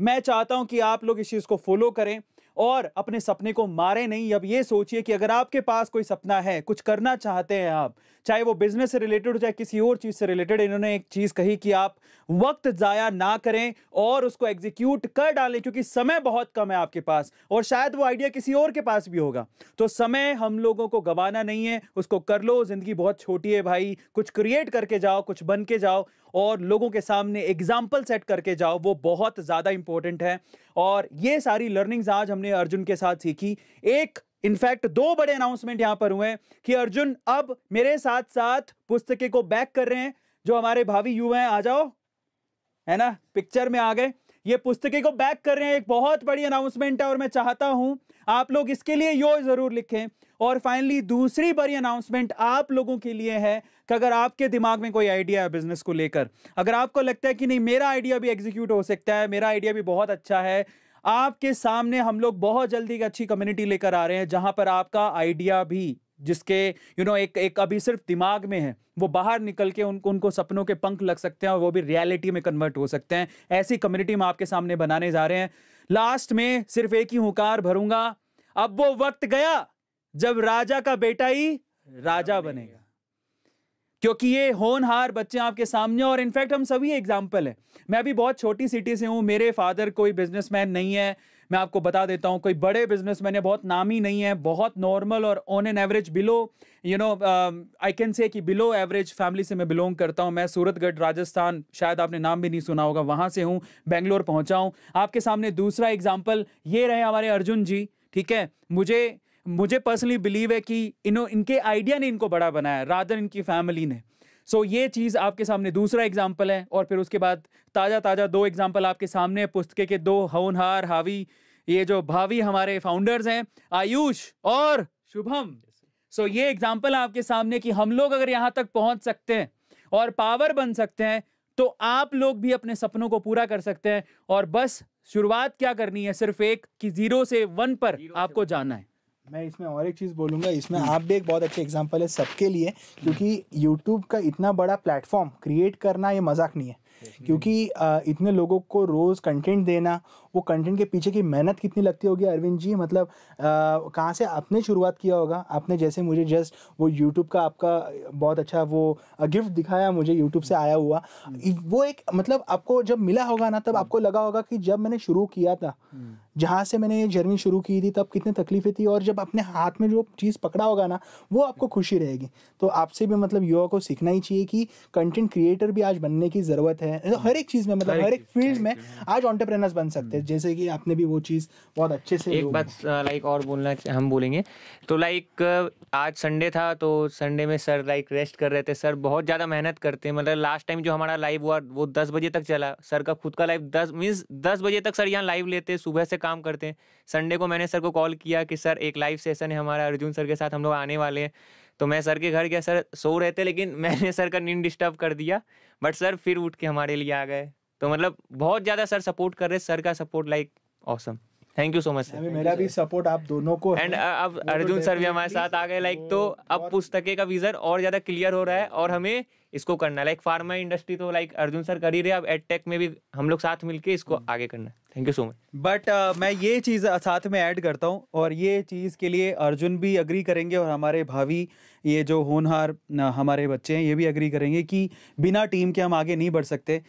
मैं चाहता हूं कि आप लोग इस चीज को फॉलो करें और अपने सपने को मारे नहीं अब ये सोचिए कि अगर आपके पास कोई सपना है कुछ करना चाहते हैं आप चाहे वो बिजनेस से रिलेटेड हो चाहे किसी और चीज़ से रिलेटेड इन्होंने एक चीज़ कही कि आप वक्त ज़ाया ना करें और उसको एग्जीक्यूट कर डालें क्योंकि समय बहुत कम है आपके पास और शायद वो आइडिया किसी और के पास भी होगा तो समय हम लोगों को गंवाना नहीं है उसको कर लो ज़िंदगी बहुत छोटी है भाई कुछ क्रिएट करके जाओ कुछ बन के जाओ और लोगों के सामने एग्जाम्पल सेट करके जाओ वो बहुत ज़्यादा इंपॉर्टेंट है और ये सारी लर्निंग्स आज हमने अर्जुन के साथ सीखी एक इनफैक्ट दो बड़े अनाउंसमेंट यहां पर हुए कि अर्जुन अब मेरे साथ साथ पुस्तके को बैक कर रहे हैं जो हमारे भावी युवा हैं आ जाओ है ना पिक्चर में आ गए ये पुस्तकें को बैक कर रहे हैं एक बहुत बड़ी अनाउंसमेंट है और मैं चाहता हूं आप लोग इसके लिए यो जरूर लिखें और फाइनली दूसरी बड़ी अनाउंसमेंट आप लोगों के लिए है कि अगर आपके दिमाग में कोई आइडिया है बिजनेस को लेकर अगर आपको लगता है कि नहीं मेरा आइडिया भी एग्जीक्यूट हो सकता है मेरा आइडिया भी बहुत अच्छा है आपके सामने हम लोग बहुत जल्दी एक अच्छी कम्युनिटी लेकर आ रहे हैं जहां पर आपका आइडिया भी जिसके यू you नो know, एक एक अभी सिर्फ दिमाग में है वो बाहर निकल के उनको उनको सपनों के पंख लग सकते हैं और वो भी रियलिटी में कन्वर्ट हो सकते हैं ऐसी कम्युनिटी हम आपके सामने बनाने जा रहे हैं लास्ट में सिर्फ एक ही हुकार भरूंगा अब वो वक्त गया जब राजा का बेटा ही राजा बनेगा क्योंकि ये होनहार बच्चे आपके सामने और इनफैक्ट हम सभी एग्जाम्पल हैं मैं भी बहुत छोटी सिटी से हूँ मेरे फादर कोई बिजनेसमैन नहीं है मैं आपको बता देता हूँ कोई बड़े बिजनेसमैन है बहुत नामी नहीं है बहुत नॉर्मल और on an average below you know I can say कि बिलो एवरेज फैमिली से मैं बिलोंग करता हूँ मैं सूरतगढ़ राजस्थान शायद आपने नाम भी नहीं सुना होगा वहाँ से हूँ बेंगलोर पहुँचा हूँ आपके सामने दूसरा एग्जाम्पल ये रहे हमारे अर्जुन जी ठीक है मुझे मुझे पर्सनली बिलीव है कि इनो इनके आइडिया ने इनको बड़ा बनाया राधर इनकी फैमिली ने सो ये चीज़ आपके सामने दूसरा एग्जाम्पल है और फिर उसके बाद ताज़ा ताज़ा दो एग्जाम्पल आपके सामने पुस्तके के दो होनहार हावी ये जो भावी हमारे फाउंडर्स हैं आयुष और शुभम सो ये एग्जाम्पल आपके सामने कि हम लोग अगर यहाँ तक पहुँच सकते हैं और पावर बन सकते हैं तो आप लोग भी अपने सपनों को पूरा कर सकते हैं और बस शुरुआत क्या करनी है सिर्फ एक कि जीरो से वन पर आपको जाना है मैं इसमें और एक चीज़ बोलूँगा इसमें हम्म। आप भी एक बहुत अच्छे एग्जाम्पल है सबके लिए क्योंकि यूट्यूब का इतना बड़ा प्लेटफॉर्म क्रिएट करना ये मजाक नहीं है क्योंकि इतने लोगों को रोज़ कंटेंट देना वो कंटेंट के पीछे की मेहनत कितनी लगती होगी अरविंद जी मतलब कहाँ से आपने शुरुआत किया होगा आपने जैसे मुझे जस्ट वो यूट्यूब का आपका बहुत अच्छा वो गिफ्ट दिखाया मुझे यूट्यूब से आया हुआ हम्म। वो एक मतलब आपको जब मिला होगा ना तब हम्म। आपको लगा होगा कि जब मैंने शुरू किया था हम्म। जहाँ से मैंने ये जर्नी शुरू की थी तब कितनी तकलीफें थी और जब अपने हाथ में जो चीज़ पकड़ा होगा ना वो आपको खुशी रहेगी तो आपसे भी मतलब युवा को सीखना ही चाहिए कि कंटेंट क्रिएटर भी आज बनने की ज़रूरत है हर एक चीज़ में मतलब हर एक फील्ड में आज ऑन्टरप्रेनर्स बन सकते हैं जैसे कि आपने भी वो चीज़ बहुत अच्छे से एक बात लाइक और बोलना हम बोलेंगे तो लाइक आज संडे था तो संडे में सर लाइक रेस्ट कर रहे थे सर बहुत ज़्यादा मेहनत करते हैं मतलब लास्ट टाइम जो हमारा लाइव हुआ वो दस बजे तक चला सर का खुद का लाइव दस मीन्स दस बजे तक सर यहाँ लाइव लेते हैं सुबह से काम करते हैं संडे को मैंने सर को कॉल किया कि सर एक लाइव सेशन है हमारा अर्जुन सर के साथ हम लोग आने वाले हैं तो मैं सर के घर गया सर सो रहे थे लेकिन मैंने सर का नींद डिस्टर्ब कर दिया बट सर फिर उठ के हमारे लिए आ गए तो मतलब बहुत ज़्यादा सर सपोर्ट कर रहे सर का support like awesome thank you so much sir मेरा भी सपोर्ट आप दोनों को एंड uh, अब अर्जुन सर भी हमारे साथ आ गए लाइक तो अब पुस्तके का विजन और ज़्यादा क्लियर हो रहा है और हमें इसको करना लाइक फार्मा इंडस्ट्री तो लाइक अर्जुन सर कर ही रहे अब एडटेक में भी हम लोग साथ मिलके इसको हम्म। आगे करना thank you so much but मैं ये चीज़ साथ में ऐड करता हूँ और ये चीज़ के लिए अर्जुन भी अग्री करेंगे और हमारे भावी ये जो होनहार हमारे बच्चे हैं ये भी अग्री करेंगे कि बिना टीम के हम आगे नहीं बढ़ सकते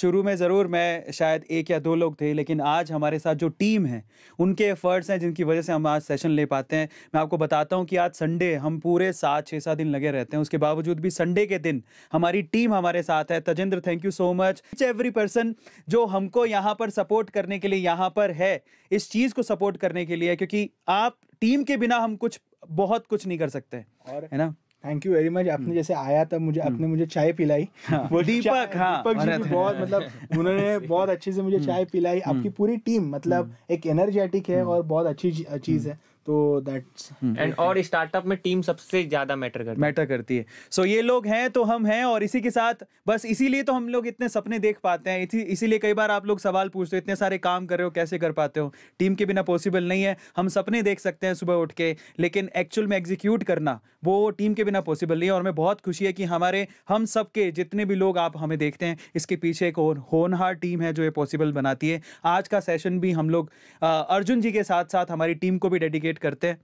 शुरू में ज़रूर मैं शायद एक या दो लोग थे लेकिन आज हमारे साथ जो टीम है उनके एफर्ट्स हैं जिनकी वजह से हम आज सेशन ले पाते हैं मैं आपको बताता हूँ कि आज संडे हम पूरे सात छः सात दिन लगे रहते हैं उसके बावजूद भी संडे के दिन हमारी टीम हमारे साथ है Tajendra thank you so much every person जो हमको यहाँ पर सपोर्ट करने के लिए यहाँ पर है इस चीज़ को सपोर्ट करने के लिए क्योंकि आप टीम के बिना हम कुछ बहुत कुछ नहीं कर सकते और है ना थैंक यू वेरी मच आपने हम्म। जैसे आया तब मुझे आपने हम्म। मुझे चाय पिलाई हाँ। वो दीपक हाँ। दीपक जी तो बहुत मतलब उन्होंने बहुत अच्छे से मुझे हम्म। चाय पिलाई आपकी पूरी टीम मतलब एक एनर्जेटिक है और बहुत अच्छी चीज है तो दैट्स एंड hmm. और स्टार्टअप में टीम सबसे ज्यादा मैटर करती मैटर करती है सो so, ये लोग हैं तो हम हैं और इसी के साथ बस इसीलिए तो हम लोग इतने सपने देख पाते हैं इसी इसीलिए कई बार आप लोग सवाल पूछते हो इतने सारे काम कर रहे हो कैसे कर पाते हो टीम के बिना पॉसिबल नहीं है हम सपने देख सकते हैं सुबह उठ के लेकिन एक्चुअल में एग्जीक्यूट करना वो टीम के बिना पॉसिबल नहीं है और मैं बहुत खुशी है कि हमारे हम सब के जितने भी लोग आप हमें देखते हैं इसके पीछे एक होनहार टीम है जो ये पॉसिबल बनाती है आज का सेशन भी हम लोग अर्जुन जी के साथ साथ हमारी टीम को भी डेडिकेट इन्वेस्टिगेट करते हैं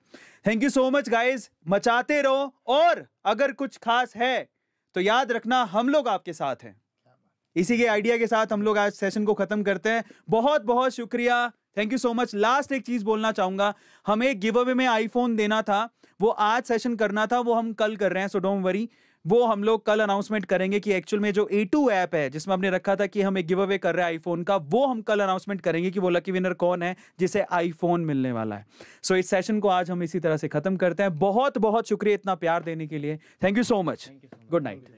thank you so much guys मचाते रहो और अगर कुछ खास है तो याद रखना हम लोग आपके साथ हैं इसी के आइडिया के साथ हम लोग आज सेशन को खत्म करते हैं बहुत बहुत शुक्रिया thank you so much last एक चीज बोलना चाहूंगा हमें गिव अवे में आईफोन देना था वो आज सेशन करना था वो हम कल कर रहे हैं सो डोंट वरी वो हम लोग कल अनाउंसमेंट करेंगे कि एक्चुअल में जो ए टू ऐप है जिसमें हमने रखा था कि हम एक गिव अवे कर रहे हैं आईफोन का वो हम कल अनाउंसमेंट करेंगे कि वो लकी विनर कौन है जिसे आईफोन मिलने वाला है सो so, इस सेशन को आज हम इसी तरह से खत्म करते हैं बहुत बहुत शुक्रिया इतना प्यार देने के लिए thank you so much good night